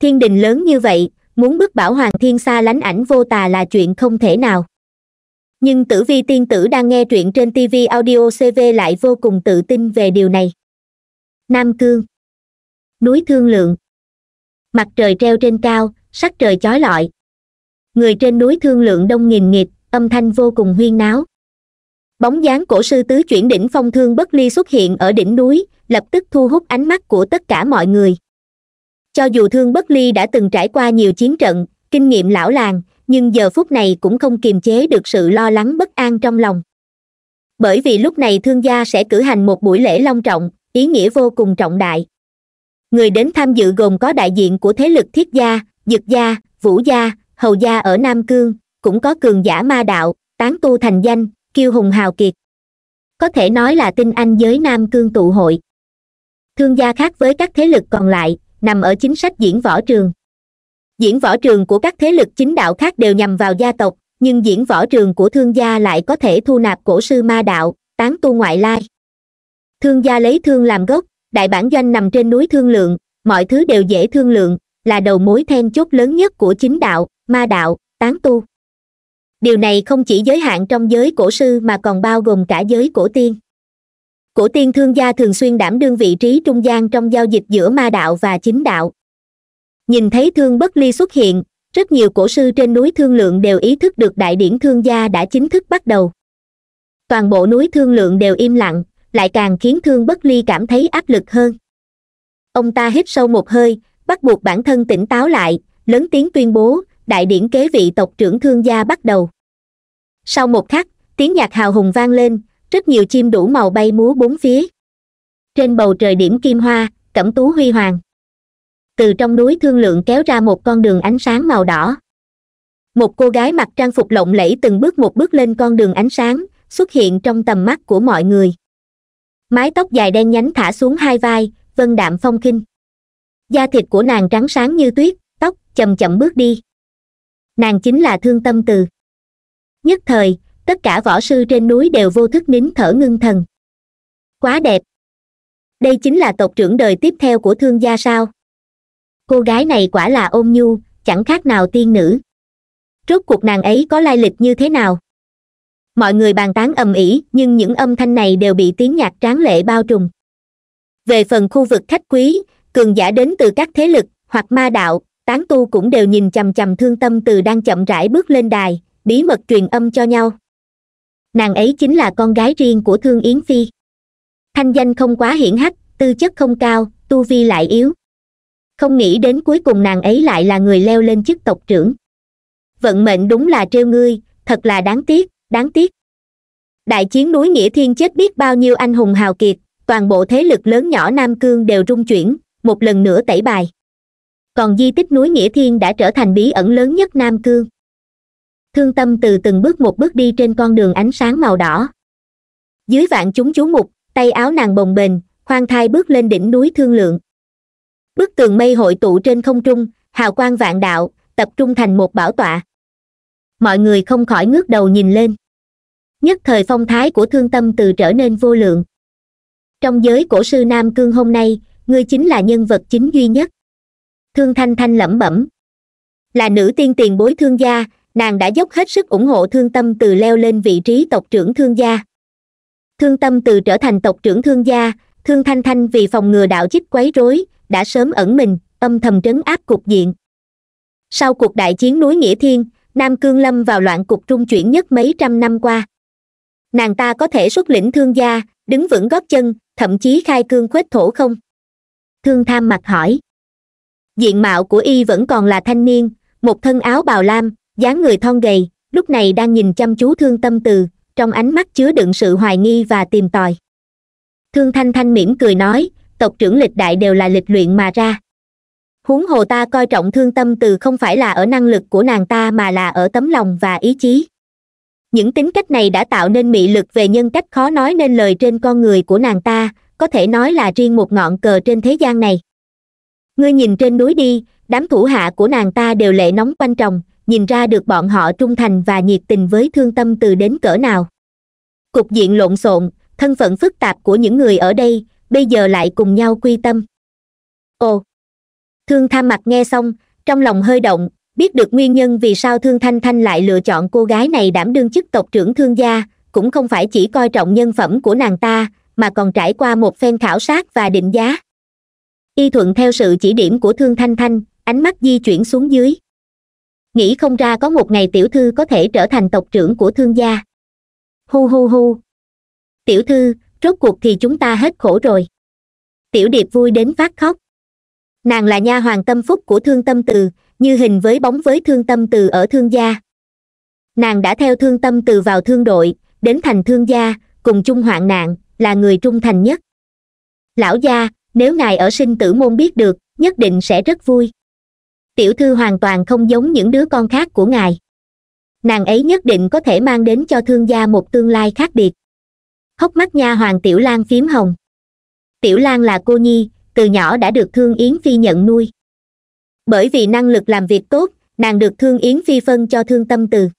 thiên đình lớn như vậy muốn bức bảo hoàng thiên xa lánh ảnh vô tà là chuyện không thể nào nhưng tử vi tiên tử đang nghe truyện trên tv audio cv lại vô cùng tự tin về điều này nam cương núi thương lượng mặt trời treo trên cao sắc trời chói lọi người trên núi thương lượng đông nghìn nghịt âm thanh vô cùng huyên náo bóng dáng cổ sư tứ chuyển đỉnh phong thương bất ly xuất hiện ở đỉnh núi lập tức thu hút ánh mắt của tất cả mọi người cho dù thương bất ly đã từng trải qua nhiều chiến trận kinh nghiệm lão làng nhưng giờ phút này cũng không kiềm chế được sự lo lắng bất an trong lòng bởi vì lúc này thương gia sẽ cử hành một buổi lễ long trọng ý nghĩa vô cùng trọng đại người đến tham dự gồm có đại diện của thế lực thiết gia dực gia vũ gia hầu gia ở nam cương cũng có cường giả ma đạo tán tu thành danh kiêu hùng hào kiệt có thể nói là tinh anh giới nam cương tụ hội thương gia khác với các thế lực còn lại nằm ở chính sách diễn võ trường diễn võ trường của các thế lực chính đạo khác đều nhằm vào gia tộc nhưng diễn võ trường của thương gia lại có thể thu nạp cổ sư ma đạo tán tu ngoại lai thương gia lấy thương làm gốc đại bản doanh nằm trên núi thương lượng mọi thứ đều dễ thương lượng là đầu mối then chốt lớn nhất của chính đạo ma đạo tán tu điều này không chỉ giới hạn trong giới cổ sư mà còn bao gồm cả giới cổ tiên cổ tiên thương gia thường xuyên đảm đương vị trí trung gian trong giao dịch giữa ma đạo và chính đạo nhìn thấy thương bất ly xuất hiện rất nhiều cổ sư trên núi thương lượng đều ý thức được đại điển thương gia đã chính thức bắt đầu toàn bộ núi thương lượng đều im lặng lại càng khiến thương bất ly cảm thấy áp lực hơn ông ta hít sâu một hơi bắt buộc bản thân tỉnh táo lại lớn tiếng tuyên bố đại điển kế vị tộc trưởng thương gia bắt đầu sau một khắc tiếng nhạc hào hùng vang lên rất nhiều chim đủ màu bay múa bốn phía trên bầu trời điểm kim hoa cẩm tú huy hoàng từ trong núi thương lượng kéo ra một con đường ánh sáng màu đỏ một cô gái mặc trang phục lộng lẫy từng bước một bước lên con đường ánh sáng xuất hiện trong tầm mắt của mọi người mái tóc dài đen nhánh thả xuống hai vai vân đạm phong khinh da thịt của nàng trắng sáng như tuyết tóc chậm chậm bước đi nàng chính là thương tâm từ nhất thời tất cả võ sư trên núi đều vô thức nín thở ngưng thần quá đẹp đây chính là tộc trưởng đời tiếp theo của thương gia sao cô gái này quả là ôn nhu chẳng khác nào tiên nữ rốt cuộc nàng ấy có lai lịch như thế nào mọi người bàn tán ầm ĩ nhưng những âm thanh này đều bị tiếng nhạc tráng lệ bao trùm về phần khu vực khách quý cường giả đến từ các thế lực hoặc ma đạo tán tu cũng đều nhìn chằm chằm thương tâm từ đang chậm rãi bước lên đài bí mật truyền âm cho nhau nàng ấy chính là con gái riêng của thương yến phi thanh danh không quá hiển hách tư chất không cao tu vi lại yếu không nghĩ đến cuối cùng nàng ấy lại là người leo lên chức tộc trưởng vận mệnh đúng là trêu ngươi thật là đáng tiếc đáng tiếc đại chiến núi nghĩa thiên chết biết bao nhiêu anh hùng hào kiệt toàn bộ thế lực lớn nhỏ nam cương đều rung chuyển một lần nữa tẩy bài còn di tích núi nghĩa thiên đã trở thành bí ẩn lớn nhất nam cương thương tâm từ từng bước một bước đi trên con đường ánh sáng màu đỏ dưới vạn chúng chú mục tay áo nàng bồng bềnh khoan thai bước lên đỉnh núi thương lượng bức tường mây hội tụ trên không trung hào quang vạn đạo tập trung thành một bảo tọa mọi người không khỏi ngước đầu nhìn lên nhất thời phong thái của thương tâm từ trở nên vô lượng trong giới cổ sư nam cương hôm nay ngươi chính là nhân vật chính duy nhất thương thanh thanh lẩm bẩm là nữ tiên tiền bối thương gia nàng đã dốc hết sức ủng hộ thương tâm từ leo lên vị trí tộc trưởng thương gia thương tâm từ trở thành tộc trưởng thương gia thương thanh thanh vì phòng ngừa đạo chích quấy rối đã sớm ẩn mình âm thầm trấn áp cục diện sau cuộc đại chiến núi nghĩa thiên nam cương lâm vào loạn cục trung chuyển nhất mấy trăm năm qua nàng ta có thể xuất lĩnh thương gia đứng vững gót chân thậm chí khai cương khuếch thổ không thương tham mặt hỏi diện mạo của y vẫn còn là thanh niên một thân áo bào lam dáng người thon gầy lúc này đang nhìn chăm chú thương tâm từ trong ánh mắt chứa đựng sự hoài nghi và tìm tòi thương thanh thanh mỉm cười nói tộc trưởng lịch đại đều là lịch luyện mà ra huống hồ ta coi trọng thương tâm từ không phải là ở năng lực của nàng ta mà là ở tấm lòng và ý chí những tính cách này đã tạo nên mị lực về nhân cách khó nói nên lời trên con người của nàng ta có thể nói là riêng một ngọn cờ trên thế gian này ngươi nhìn trên núi đi đám thủ hạ của nàng ta đều lệ nóng quanh tròng nhìn ra được bọn họ trung thành và nhiệt tình với thương tâm từ đến cỡ nào cục diện lộn xộn thân phận phức tạp của những người ở đây bây giờ lại cùng nhau quy tâm ồ thương tham mặt nghe xong trong lòng hơi động biết được nguyên nhân vì sao thương thanh thanh lại lựa chọn cô gái này đảm đương chức tộc trưởng thương gia cũng không phải chỉ coi trọng nhân phẩm của nàng ta mà còn trải qua một phen khảo sát và định giá y thuận theo sự chỉ điểm của thương thanh thanh ánh mắt di chuyển xuống dưới nghĩ không ra có một ngày tiểu thư có thể trở thành tộc trưởng của thương gia hu hu hu tiểu thư rốt cuộc thì chúng ta hết khổ rồi tiểu điệp vui đến phát khóc nàng là nha hoàng tâm phúc của thương tâm từ như hình với bóng với thương tâm từ ở thương gia nàng đã theo thương tâm từ vào thương đội đến thành thương gia cùng chung hoạn nạn là người trung thành nhất lão gia nếu ngài ở sinh tử môn biết được nhất định sẽ rất vui tiểu thư hoàn toàn không giống những đứa con khác của ngài nàng ấy nhất định có thể mang đến cho thương gia một tương lai khác biệt hốc mắt nha hoàng tiểu lan phím hồng tiểu lan là cô nhi từ nhỏ đã được thương yến phi nhận nuôi bởi vì năng lực làm việc tốt nàng được thương yến phi phân cho thương tâm từ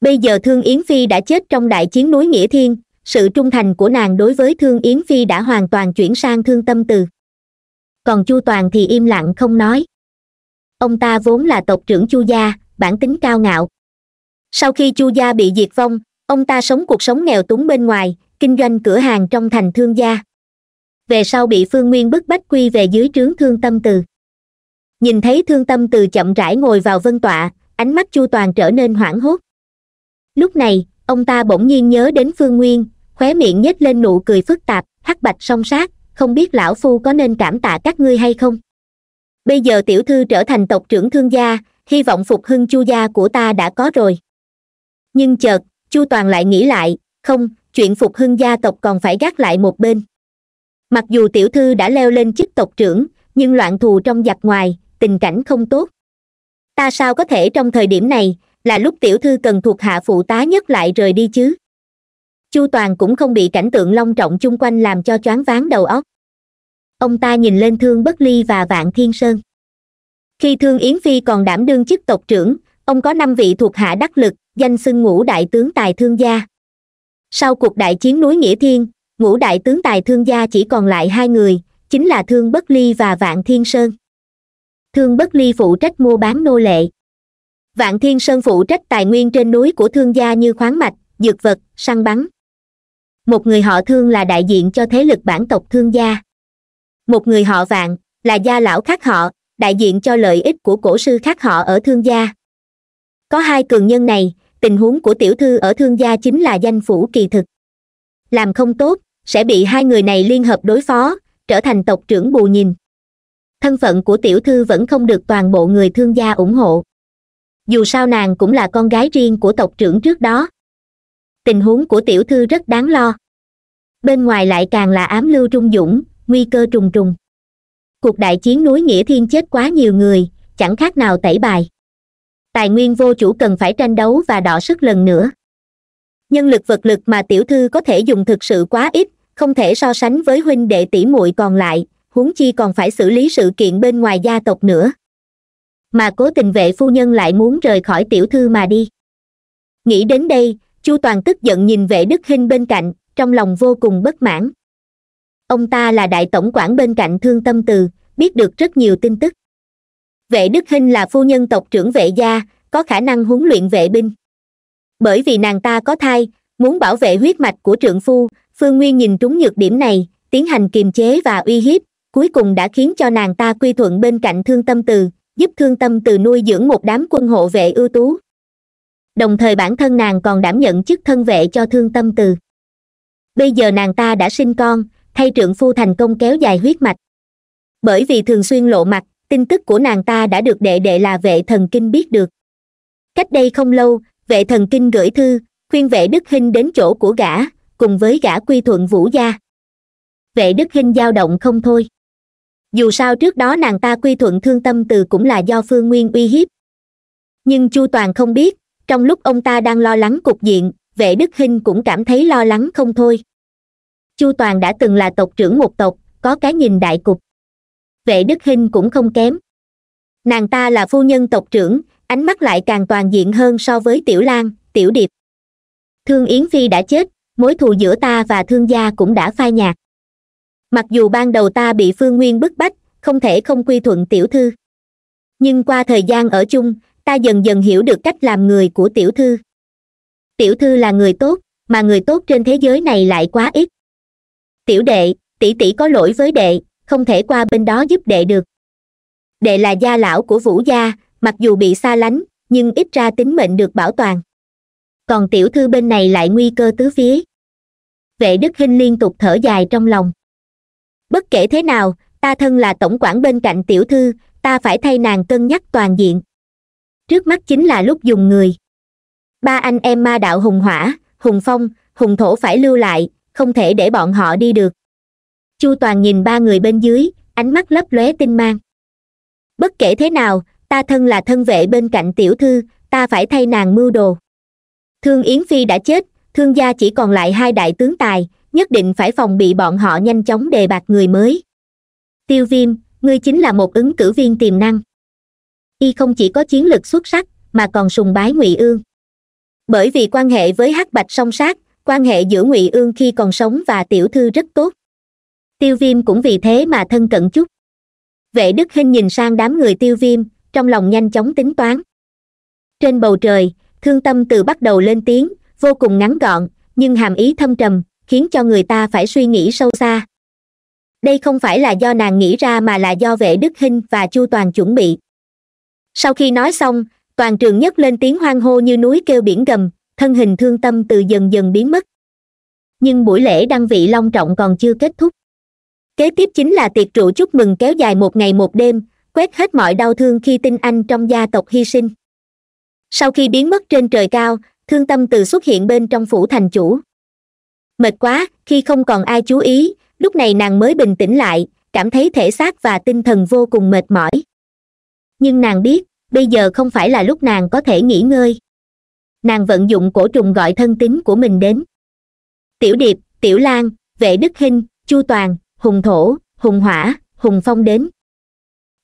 bây giờ thương yến phi đã chết trong đại chiến núi nghĩa thiên sự trung thành của nàng đối với thương yến phi đã hoàn toàn chuyển sang thương tâm từ còn chu toàn thì im lặng không nói ông ta vốn là tộc trưởng chu gia bản tính cao ngạo sau khi chu gia bị diệt vong ông ta sống cuộc sống nghèo túng bên ngoài kinh doanh cửa hàng trong thành thương gia về sau bị phương nguyên bức bách quy về dưới trướng thương tâm từ nhìn thấy thương tâm từ chậm rãi ngồi vào vân tọa ánh mắt chu toàn trở nên hoảng hốt lúc này ông ta bỗng nhiên nhớ đến phương nguyên khóe miệng nhếch lên nụ cười phức tạp hắc bạch song sát không biết lão phu có nên cảm tạ các ngươi hay không bây giờ tiểu thư trở thành tộc trưởng thương gia hy vọng phục hưng chu gia của ta đã có rồi nhưng chợt chu toàn lại nghĩ lại không chuyện phục hưng gia tộc còn phải gác lại một bên mặc dù tiểu thư đã leo lên chức tộc trưởng nhưng loạn thù trong giặc ngoài tình cảnh không tốt ta sao có thể trong thời điểm này là lúc tiểu thư cần thuộc hạ phụ tá nhất lại rời đi chứ chu toàn cũng không bị cảnh tượng long trọng chung quanh làm cho choáng váng đầu óc ông ta nhìn lên thương bất ly và vạn thiên sơn khi thương yến phi còn đảm đương chức tộc trưởng ông có năm vị thuộc hạ đắc lực danh xưng ngũ đại tướng tài thương gia sau cuộc đại chiến núi nghĩa thiên ngũ đại tướng tài thương gia chỉ còn lại hai người chính là thương bất ly và vạn thiên sơn thương bất ly phụ trách mua bán nô lệ vạn thiên sơn phụ trách tài nguyên trên núi của thương gia như khoáng mạch dược vật săn bắn một người họ thương là đại diện cho thế lực bản tộc thương gia một người họ vạn là gia lão khác họ đại diện cho lợi ích của cổ sư khác họ ở thương gia có hai cường nhân này tình huống của tiểu thư ở thương gia chính là danh phủ kỳ thực làm không tốt sẽ bị hai người này liên hợp đối phó trở thành tộc trưởng bù nhìn thân phận của tiểu thư vẫn không được toàn bộ người thương gia ủng hộ dù sao nàng cũng là con gái riêng của tộc trưởng trước đó tình huống của tiểu thư rất đáng lo bên ngoài lại càng là ám lưu trung dũng nguy cơ trùng trùng cuộc đại chiến núi nghĩa thiên chết quá nhiều người chẳng khác nào tẩy bài tài nguyên vô chủ cần phải tranh đấu và đỏ sức lần nữa nhân lực vật lực mà tiểu thư có thể dùng thực sự quá ít không thể so sánh với huynh đệ tỷ muội còn lại huống chi còn phải xử lý sự kiện bên ngoài gia tộc nữa mà cố tình vệ phu nhân lại muốn rời khỏi tiểu thư mà đi nghĩ đến đây chu toàn tức giận nhìn vệ đức hinh bên cạnh trong lòng vô cùng bất mãn ông ta là đại tổng quản bên cạnh thương tâm từ biết được rất nhiều tin tức vệ đức hinh là phu nhân tộc trưởng vệ gia có khả năng huấn luyện vệ binh bởi vì nàng ta có thai muốn bảo vệ huyết mạch của trượng phu phương nguyên nhìn trúng nhược điểm này tiến hành kiềm chế và uy hiếp cuối cùng đã khiến cho nàng ta quy thuận bên cạnh thương tâm từ giúp thương tâm từ nuôi dưỡng một đám quân hộ vệ ưu tú đồng thời bản thân nàng còn đảm nhận chức thân vệ cho thương tâm từ bây giờ nàng ta đã sinh con thay trượng phu thành công kéo dài huyết mạch bởi vì thường xuyên lộ mặt tin tức của nàng ta đã được đệ đệ là vệ thần kinh biết được cách đây không lâu vệ thần kinh gửi thư khuyên vệ đức hinh đến chỗ của gã cùng với gã quy thuận vũ gia vệ đức hinh dao động không thôi dù sao trước đó nàng ta quy thuận thương tâm từ cũng là do phương nguyên uy hiếp nhưng chu toàn không biết trong lúc ông ta đang lo lắng cục diện vệ đức hinh cũng cảm thấy lo lắng không thôi chu toàn đã từng là tộc trưởng một tộc có cái nhìn đại cục vệ đức hinh cũng không kém nàng ta là phu nhân tộc trưởng ánh mắt lại càng toàn diện hơn so với tiểu lan tiểu điệp thương yến phi đã chết mối thù giữa ta và thương gia cũng đã phai nhạt mặc dù ban đầu ta bị phương nguyên bức bách không thể không quy thuận tiểu thư nhưng qua thời gian ở chung ta dần dần hiểu được cách làm người của tiểu thư tiểu thư là người tốt mà người tốt trên thế giới này lại quá ít tiểu đệ tỷ tỷ có lỗi với đệ không thể qua bên đó giúp đệ được đệ là gia lão của vũ gia mặc dù bị xa lánh nhưng ít ra tính mệnh được bảo toàn còn tiểu thư bên này lại nguy cơ tứ phía vệ đức hinh liên tục thở dài trong lòng bất kể thế nào ta thân là tổng quản bên cạnh tiểu thư ta phải thay nàng cân nhắc toàn diện trước mắt chính là lúc dùng người ba anh em ma đạo hùng hỏa hùng phong hùng thổ phải lưu lại không thể để bọn họ đi được chu toàn nhìn ba người bên dưới ánh mắt lấp lóe tinh mang bất kể thế nào ta thân là thân vệ bên cạnh tiểu thư ta phải thay nàng mưu đồ thương yến phi đã chết thương gia chỉ còn lại hai đại tướng tài nhất định phải phòng bị bọn họ nhanh chóng đề bạt người mới tiêu viêm ngươi chính là một ứng cử viên tiềm năng y không chỉ có chiến lược xuất sắc mà còn sùng bái ngụy ương bởi vì quan hệ với hắc bạch song sát quan hệ giữa ngụy ương khi còn sống và tiểu thư rất tốt tiêu viêm cũng vì thế mà thân cận chút vệ đức hinh nhìn sang đám người tiêu viêm trong lòng nhanh chóng tính toán trên bầu trời thương tâm từ bắt đầu lên tiếng vô cùng ngắn gọn nhưng hàm ý thâm trầm khiến cho người ta phải suy nghĩ sâu xa đây không phải là do nàng nghĩ ra mà là do vệ đức hinh và chu toàn chuẩn bị sau khi nói xong toàn trường nhất lên tiếng hoan hô như núi kêu biển gầm thân hình thương tâm từ dần dần biến mất nhưng buổi lễ đăng vị long trọng còn chưa kết thúc kế tiếp chính là tiệc rượu chúc mừng kéo dài một ngày một đêm quét hết mọi đau thương khi tinh anh trong gia tộc hy sinh sau khi biến mất trên trời cao thương tâm từ xuất hiện bên trong phủ thành chủ mệt quá khi không còn ai chú ý lúc này nàng mới bình tĩnh lại cảm thấy thể xác và tinh thần vô cùng mệt mỏi nhưng nàng biết bây giờ không phải là lúc nàng có thể nghỉ ngơi nàng vận dụng cổ trùng gọi thân tín của mình đến tiểu điệp tiểu lan vệ đức hinh chu toàn hùng thổ hùng hỏa hùng phong đến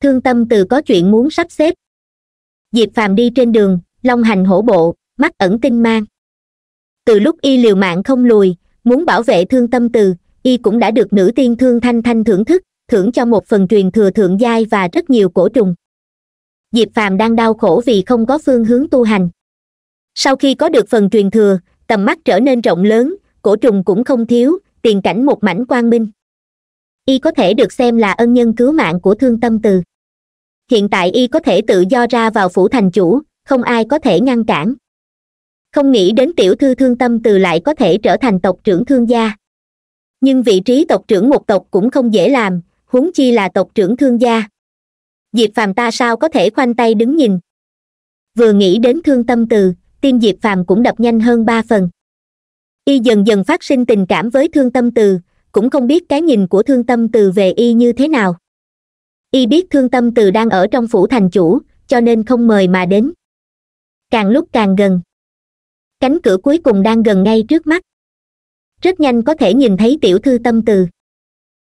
thương tâm từ có chuyện muốn sắp xếp diệp phàm đi trên đường long hành hổ bộ mắt ẩn tinh mang từ lúc y liều mạng không lùi muốn bảo vệ thương tâm từ y cũng đã được nữ tiên thương thanh thanh thưởng thức thưởng cho một phần truyền thừa thượng giai và rất nhiều cổ trùng diệp phàm đang đau khổ vì không có phương hướng tu hành sau khi có được phần truyền thừa tầm mắt trở nên rộng lớn cổ trùng cũng không thiếu tiền cảnh một mảnh quang minh y có thể được xem là ân nhân cứu mạng của thương tâm từ hiện tại y có thể tự do ra vào phủ thành chủ không ai có thể ngăn cản không nghĩ đến tiểu thư thương tâm từ lại có thể trở thành tộc trưởng thương gia nhưng vị trí tộc trưởng một tộc cũng không dễ làm huống chi là tộc trưởng thương gia diệp phàm ta sao có thể khoanh tay đứng nhìn vừa nghĩ đến thương tâm từ tim diệp phàm cũng đập nhanh hơn ba phần y dần dần phát sinh tình cảm với thương tâm từ cũng không biết cái nhìn của thương tâm từ về y như thế nào y biết thương tâm từ đang ở trong phủ thành chủ cho nên không mời mà đến càng lúc càng gần cánh cửa cuối cùng đang gần ngay trước mắt rất nhanh có thể nhìn thấy tiểu thư tâm từ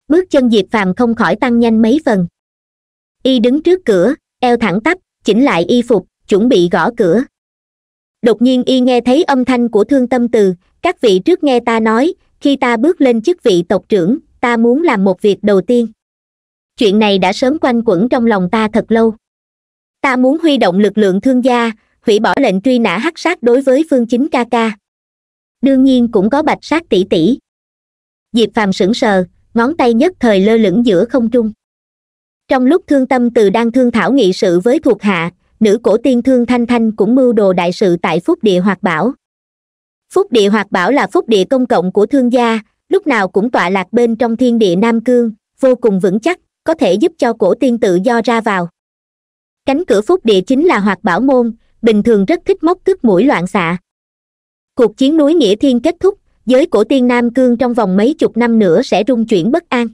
bước chân diệp phàm không khỏi tăng nhanh mấy phần y đứng trước cửa eo thẳng tắp chỉnh lại y phục chuẩn bị gõ cửa đột nhiên y nghe thấy âm thanh của thương tâm từ các vị trước nghe ta nói khi ta bước lên chức vị tộc trưởng ta muốn làm một việc đầu tiên chuyện này đã sớm quanh quẩn trong lòng ta thật lâu ta muốn huy động lực lượng thương gia hủy bỏ lệnh truy nã hắc sát đối với phương chính ca ca đương nhiên cũng có bạch sát tỷ tỷ diệp phàm sững sờ ngón tay nhất thời lơ lửng giữa không trung trong lúc thương tâm từ đang thương thảo nghị sự với thuộc hạ nữ cổ tiên thương thanh thanh cũng mưu đồ đại sự tại phúc địa hoạt bảo phúc địa hoạt bảo là phúc địa công cộng của thương gia lúc nào cũng tọa lạc bên trong thiên địa nam cương vô cùng vững chắc có thể giúp cho cổ tiên tự do ra vào cánh cửa phúc địa chính là hoạt bảo môn bình thường rất thích móc cướp mũi loạn xạ cuộc chiến núi nghĩa thiên kết thúc giới cổ tiên nam cương trong vòng mấy chục năm nữa sẽ rung chuyển bất an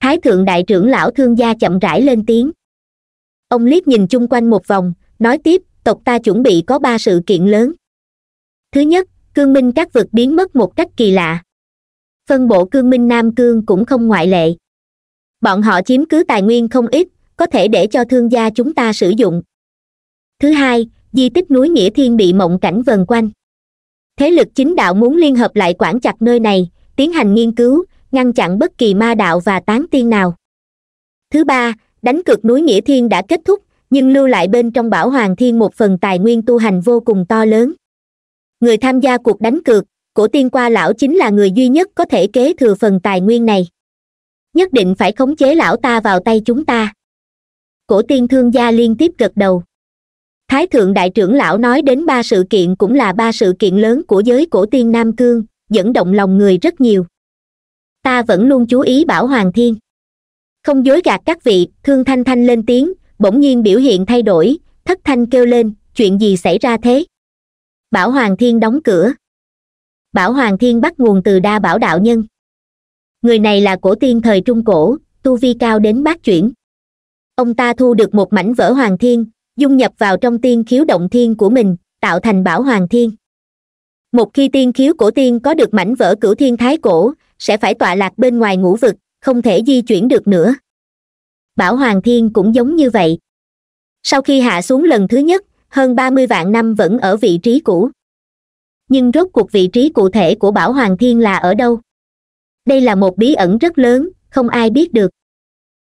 thái thượng đại trưởng lão thương gia chậm rãi lên tiếng ông liếc nhìn chung quanh một vòng nói tiếp tộc ta chuẩn bị có ba sự kiện lớn thứ nhất cương minh các vực biến mất một cách kỳ lạ phân bộ cương minh nam cương cũng không ngoại lệ bọn họ chiếm cứ tài nguyên không ít có thể để cho thương gia chúng ta sử dụng thứ hai di tích núi nghĩa thiên bị mộng cảnh vần quanh thế lực chính đạo muốn liên hợp lại quản chặt nơi này tiến hành nghiên cứu ngăn chặn bất kỳ ma đạo và tán tiên nào thứ ba đánh cược núi nghĩa thiên đã kết thúc nhưng lưu lại bên trong bảo hoàng thiên một phần tài nguyên tu hành vô cùng to lớn người tham gia cuộc đánh cược cổ tiên qua lão chính là người duy nhất có thể kế thừa phần tài nguyên này nhất định phải khống chế lão ta vào tay chúng ta cổ tiên thương gia liên tiếp gật đầu thái thượng đại trưởng lão nói đến ba sự kiện cũng là ba sự kiện lớn của giới cổ tiên nam cương dẫn động lòng người rất nhiều ta vẫn luôn chú ý bảo hoàng thiên không dối gạt các vị thương thanh thanh lên tiếng bỗng nhiên biểu hiện thay đổi thất thanh kêu lên chuyện gì xảy ra thế bảo hoàng thiên đóng cửa bảo hoàng thiên bắt nguồn từ đa bảo đạo nhân người này là cổ tiên thời trung cổ tu vi cao đến bát chuyển ông ta thu được một mảnh vỡ hoàng thiên dung nhập vào trong tiên khiếu động thiên của mình tạo thành bảo hoàng thiên một khi tiên khiếu cổ tiên có được mảnh vỡ cửu thiên thái cổ sẽ phải tọa lạc bên ngoài ngũ vực không thể di chuyển được nữa bảo hoàng thiên cũng giống như vậy sau khi hạ xuống lần thứ nhất hơn ba mươi vạn năm vẫn ở vị trí cũ nhưng rốt cuộc vị trí cụ thể của bảo hoàng thiên là ở đâu đây là một bí ẩn rất lớn không ai biết được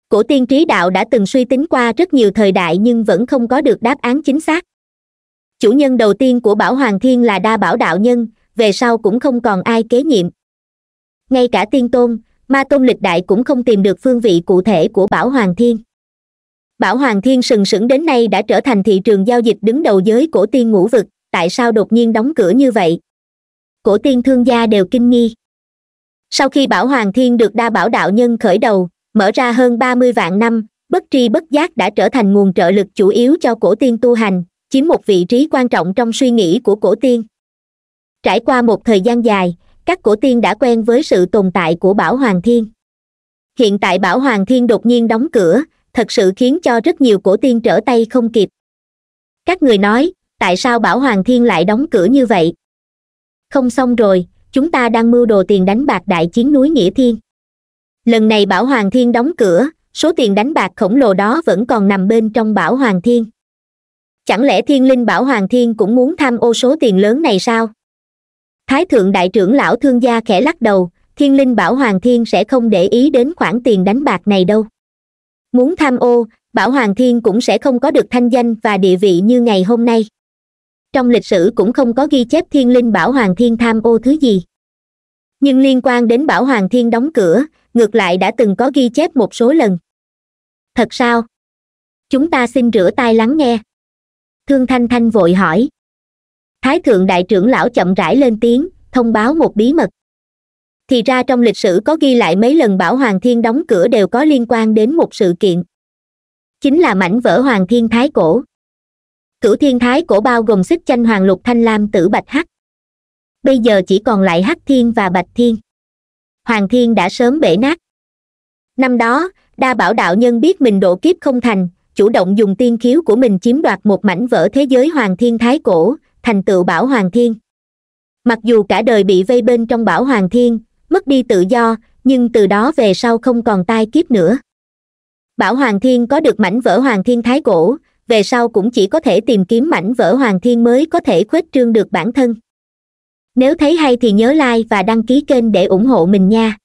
cổ tiên trí đạo đã từng suy tính qua rất nhiều thời đại nhưng vẫn không có được đáp án chính xác chủ nhân đầu tiên của bảo hoàng thiên là đa bảo đạo nhân về sau cũng không còn ai kế nhiệm ngay cả tiên tôn ma tôn lịch đại cũng không tìm được phương vị cụ thể của bảo hoàng thiên bảo hoàng thiên sừng sững đến nay đã trở thành thị trường giao dịch đứng đầu giới cổ tiên ngũ vực tại sao đột nhiên đóng cửa như vậy cổ tiên thương gia đều kinh nghi sau khi bảo hoàng thiên được đa bảo đạo nhân khởi đầu mở ra hơn ba mươi vạn năm bất tri bất giác đã trở thành nguồn trợ lực chủ yếu cho cổ tiên tu hành chiếm một vị trí quan trọng trong suy nghĩ của cổ tiên trải qua một thời gian dài các cổ tiên đã quen với sự tồn tại của bảo hoàng thiên hiện tại bảo hoàng thiên đột nhiên đóng cửa thật sự khiến cho rất nhiều cổ tiên trở tay không kịp các người nói tại sao bảo hoàng thiên lại đóng cửa như vậy không xong rồi chúng ta đang mưu đồ tiền đánh bạc đại chiến núi nghĩa thiên lần này bảo hoàng thiên đóng cửa số tiền đánh bạc khổng lồ đó vẫn còn nằm bên trong bảo hoàng thiên chẳng lẽ thiên linh bảo hoàng thiên cũng muốn tham ô số tiền lớn này sao thái thượng đại trưởng lão thương gia khẽ lắc đầu thiên linh bảo hoàng thiên sẽ không để ý đến khoản tiền đánh bạc này đâu muốn tham ô bảo hoàng thiên cũng sẽ không có được thanh danh và địa vị như ngày hôm nay trong lịch sử cũng không có ghi chép thiên linh bảo hoàng thiên tham ô thứ gì nhưng liên quan đến bảo hoàng thiên đóng cửa ngược lại đã từng có ghi chép một số lần thật sao chúng ta xin rửa tay lắng nghe thương thanh thanh vội hỏi thái thượng đại trưởng lão chậm rãi lên tiếng thông báo một bí mật thì ra trong lịch sử có ghi lại mấy lần bảo hoàng thiên đóng cửa đều có liên quan đến một sự kiện chính là mảnh vỡ hoàng thiên thái cổ cửu thiên thái cổ bao gồm xích chanh hoàng lục thanh lam tử bạch hắc bây giờ chỉ còn lại hắc thiên và bạch thiên hoàng thiên đã sớm bể nát năm đó đa bảo đạo nhân biết mình độ kiếp không thành chủ động dùng tiên khiếu của mình chiếm đoạt một mảnh vỡ thế giới hoàng thiên thái cổ thành tựu bảo hoàng thiên mặc dù cả đời bị vây bên trong bảo hoàng thiên mất đi tự do nhưng từ đó về sau không còn tai kiếp nữa bảo hoàng thiên có được mảnh vỡ hoàng thiên thái cổ về sau cũng chỉ có thể tìm kiếm mảnh vỡ hoàng thiên mới có thể khuếch trương được bản thân nếu thấy hay thì nhớ like và đăng ký kênh để ủng hộ mình nha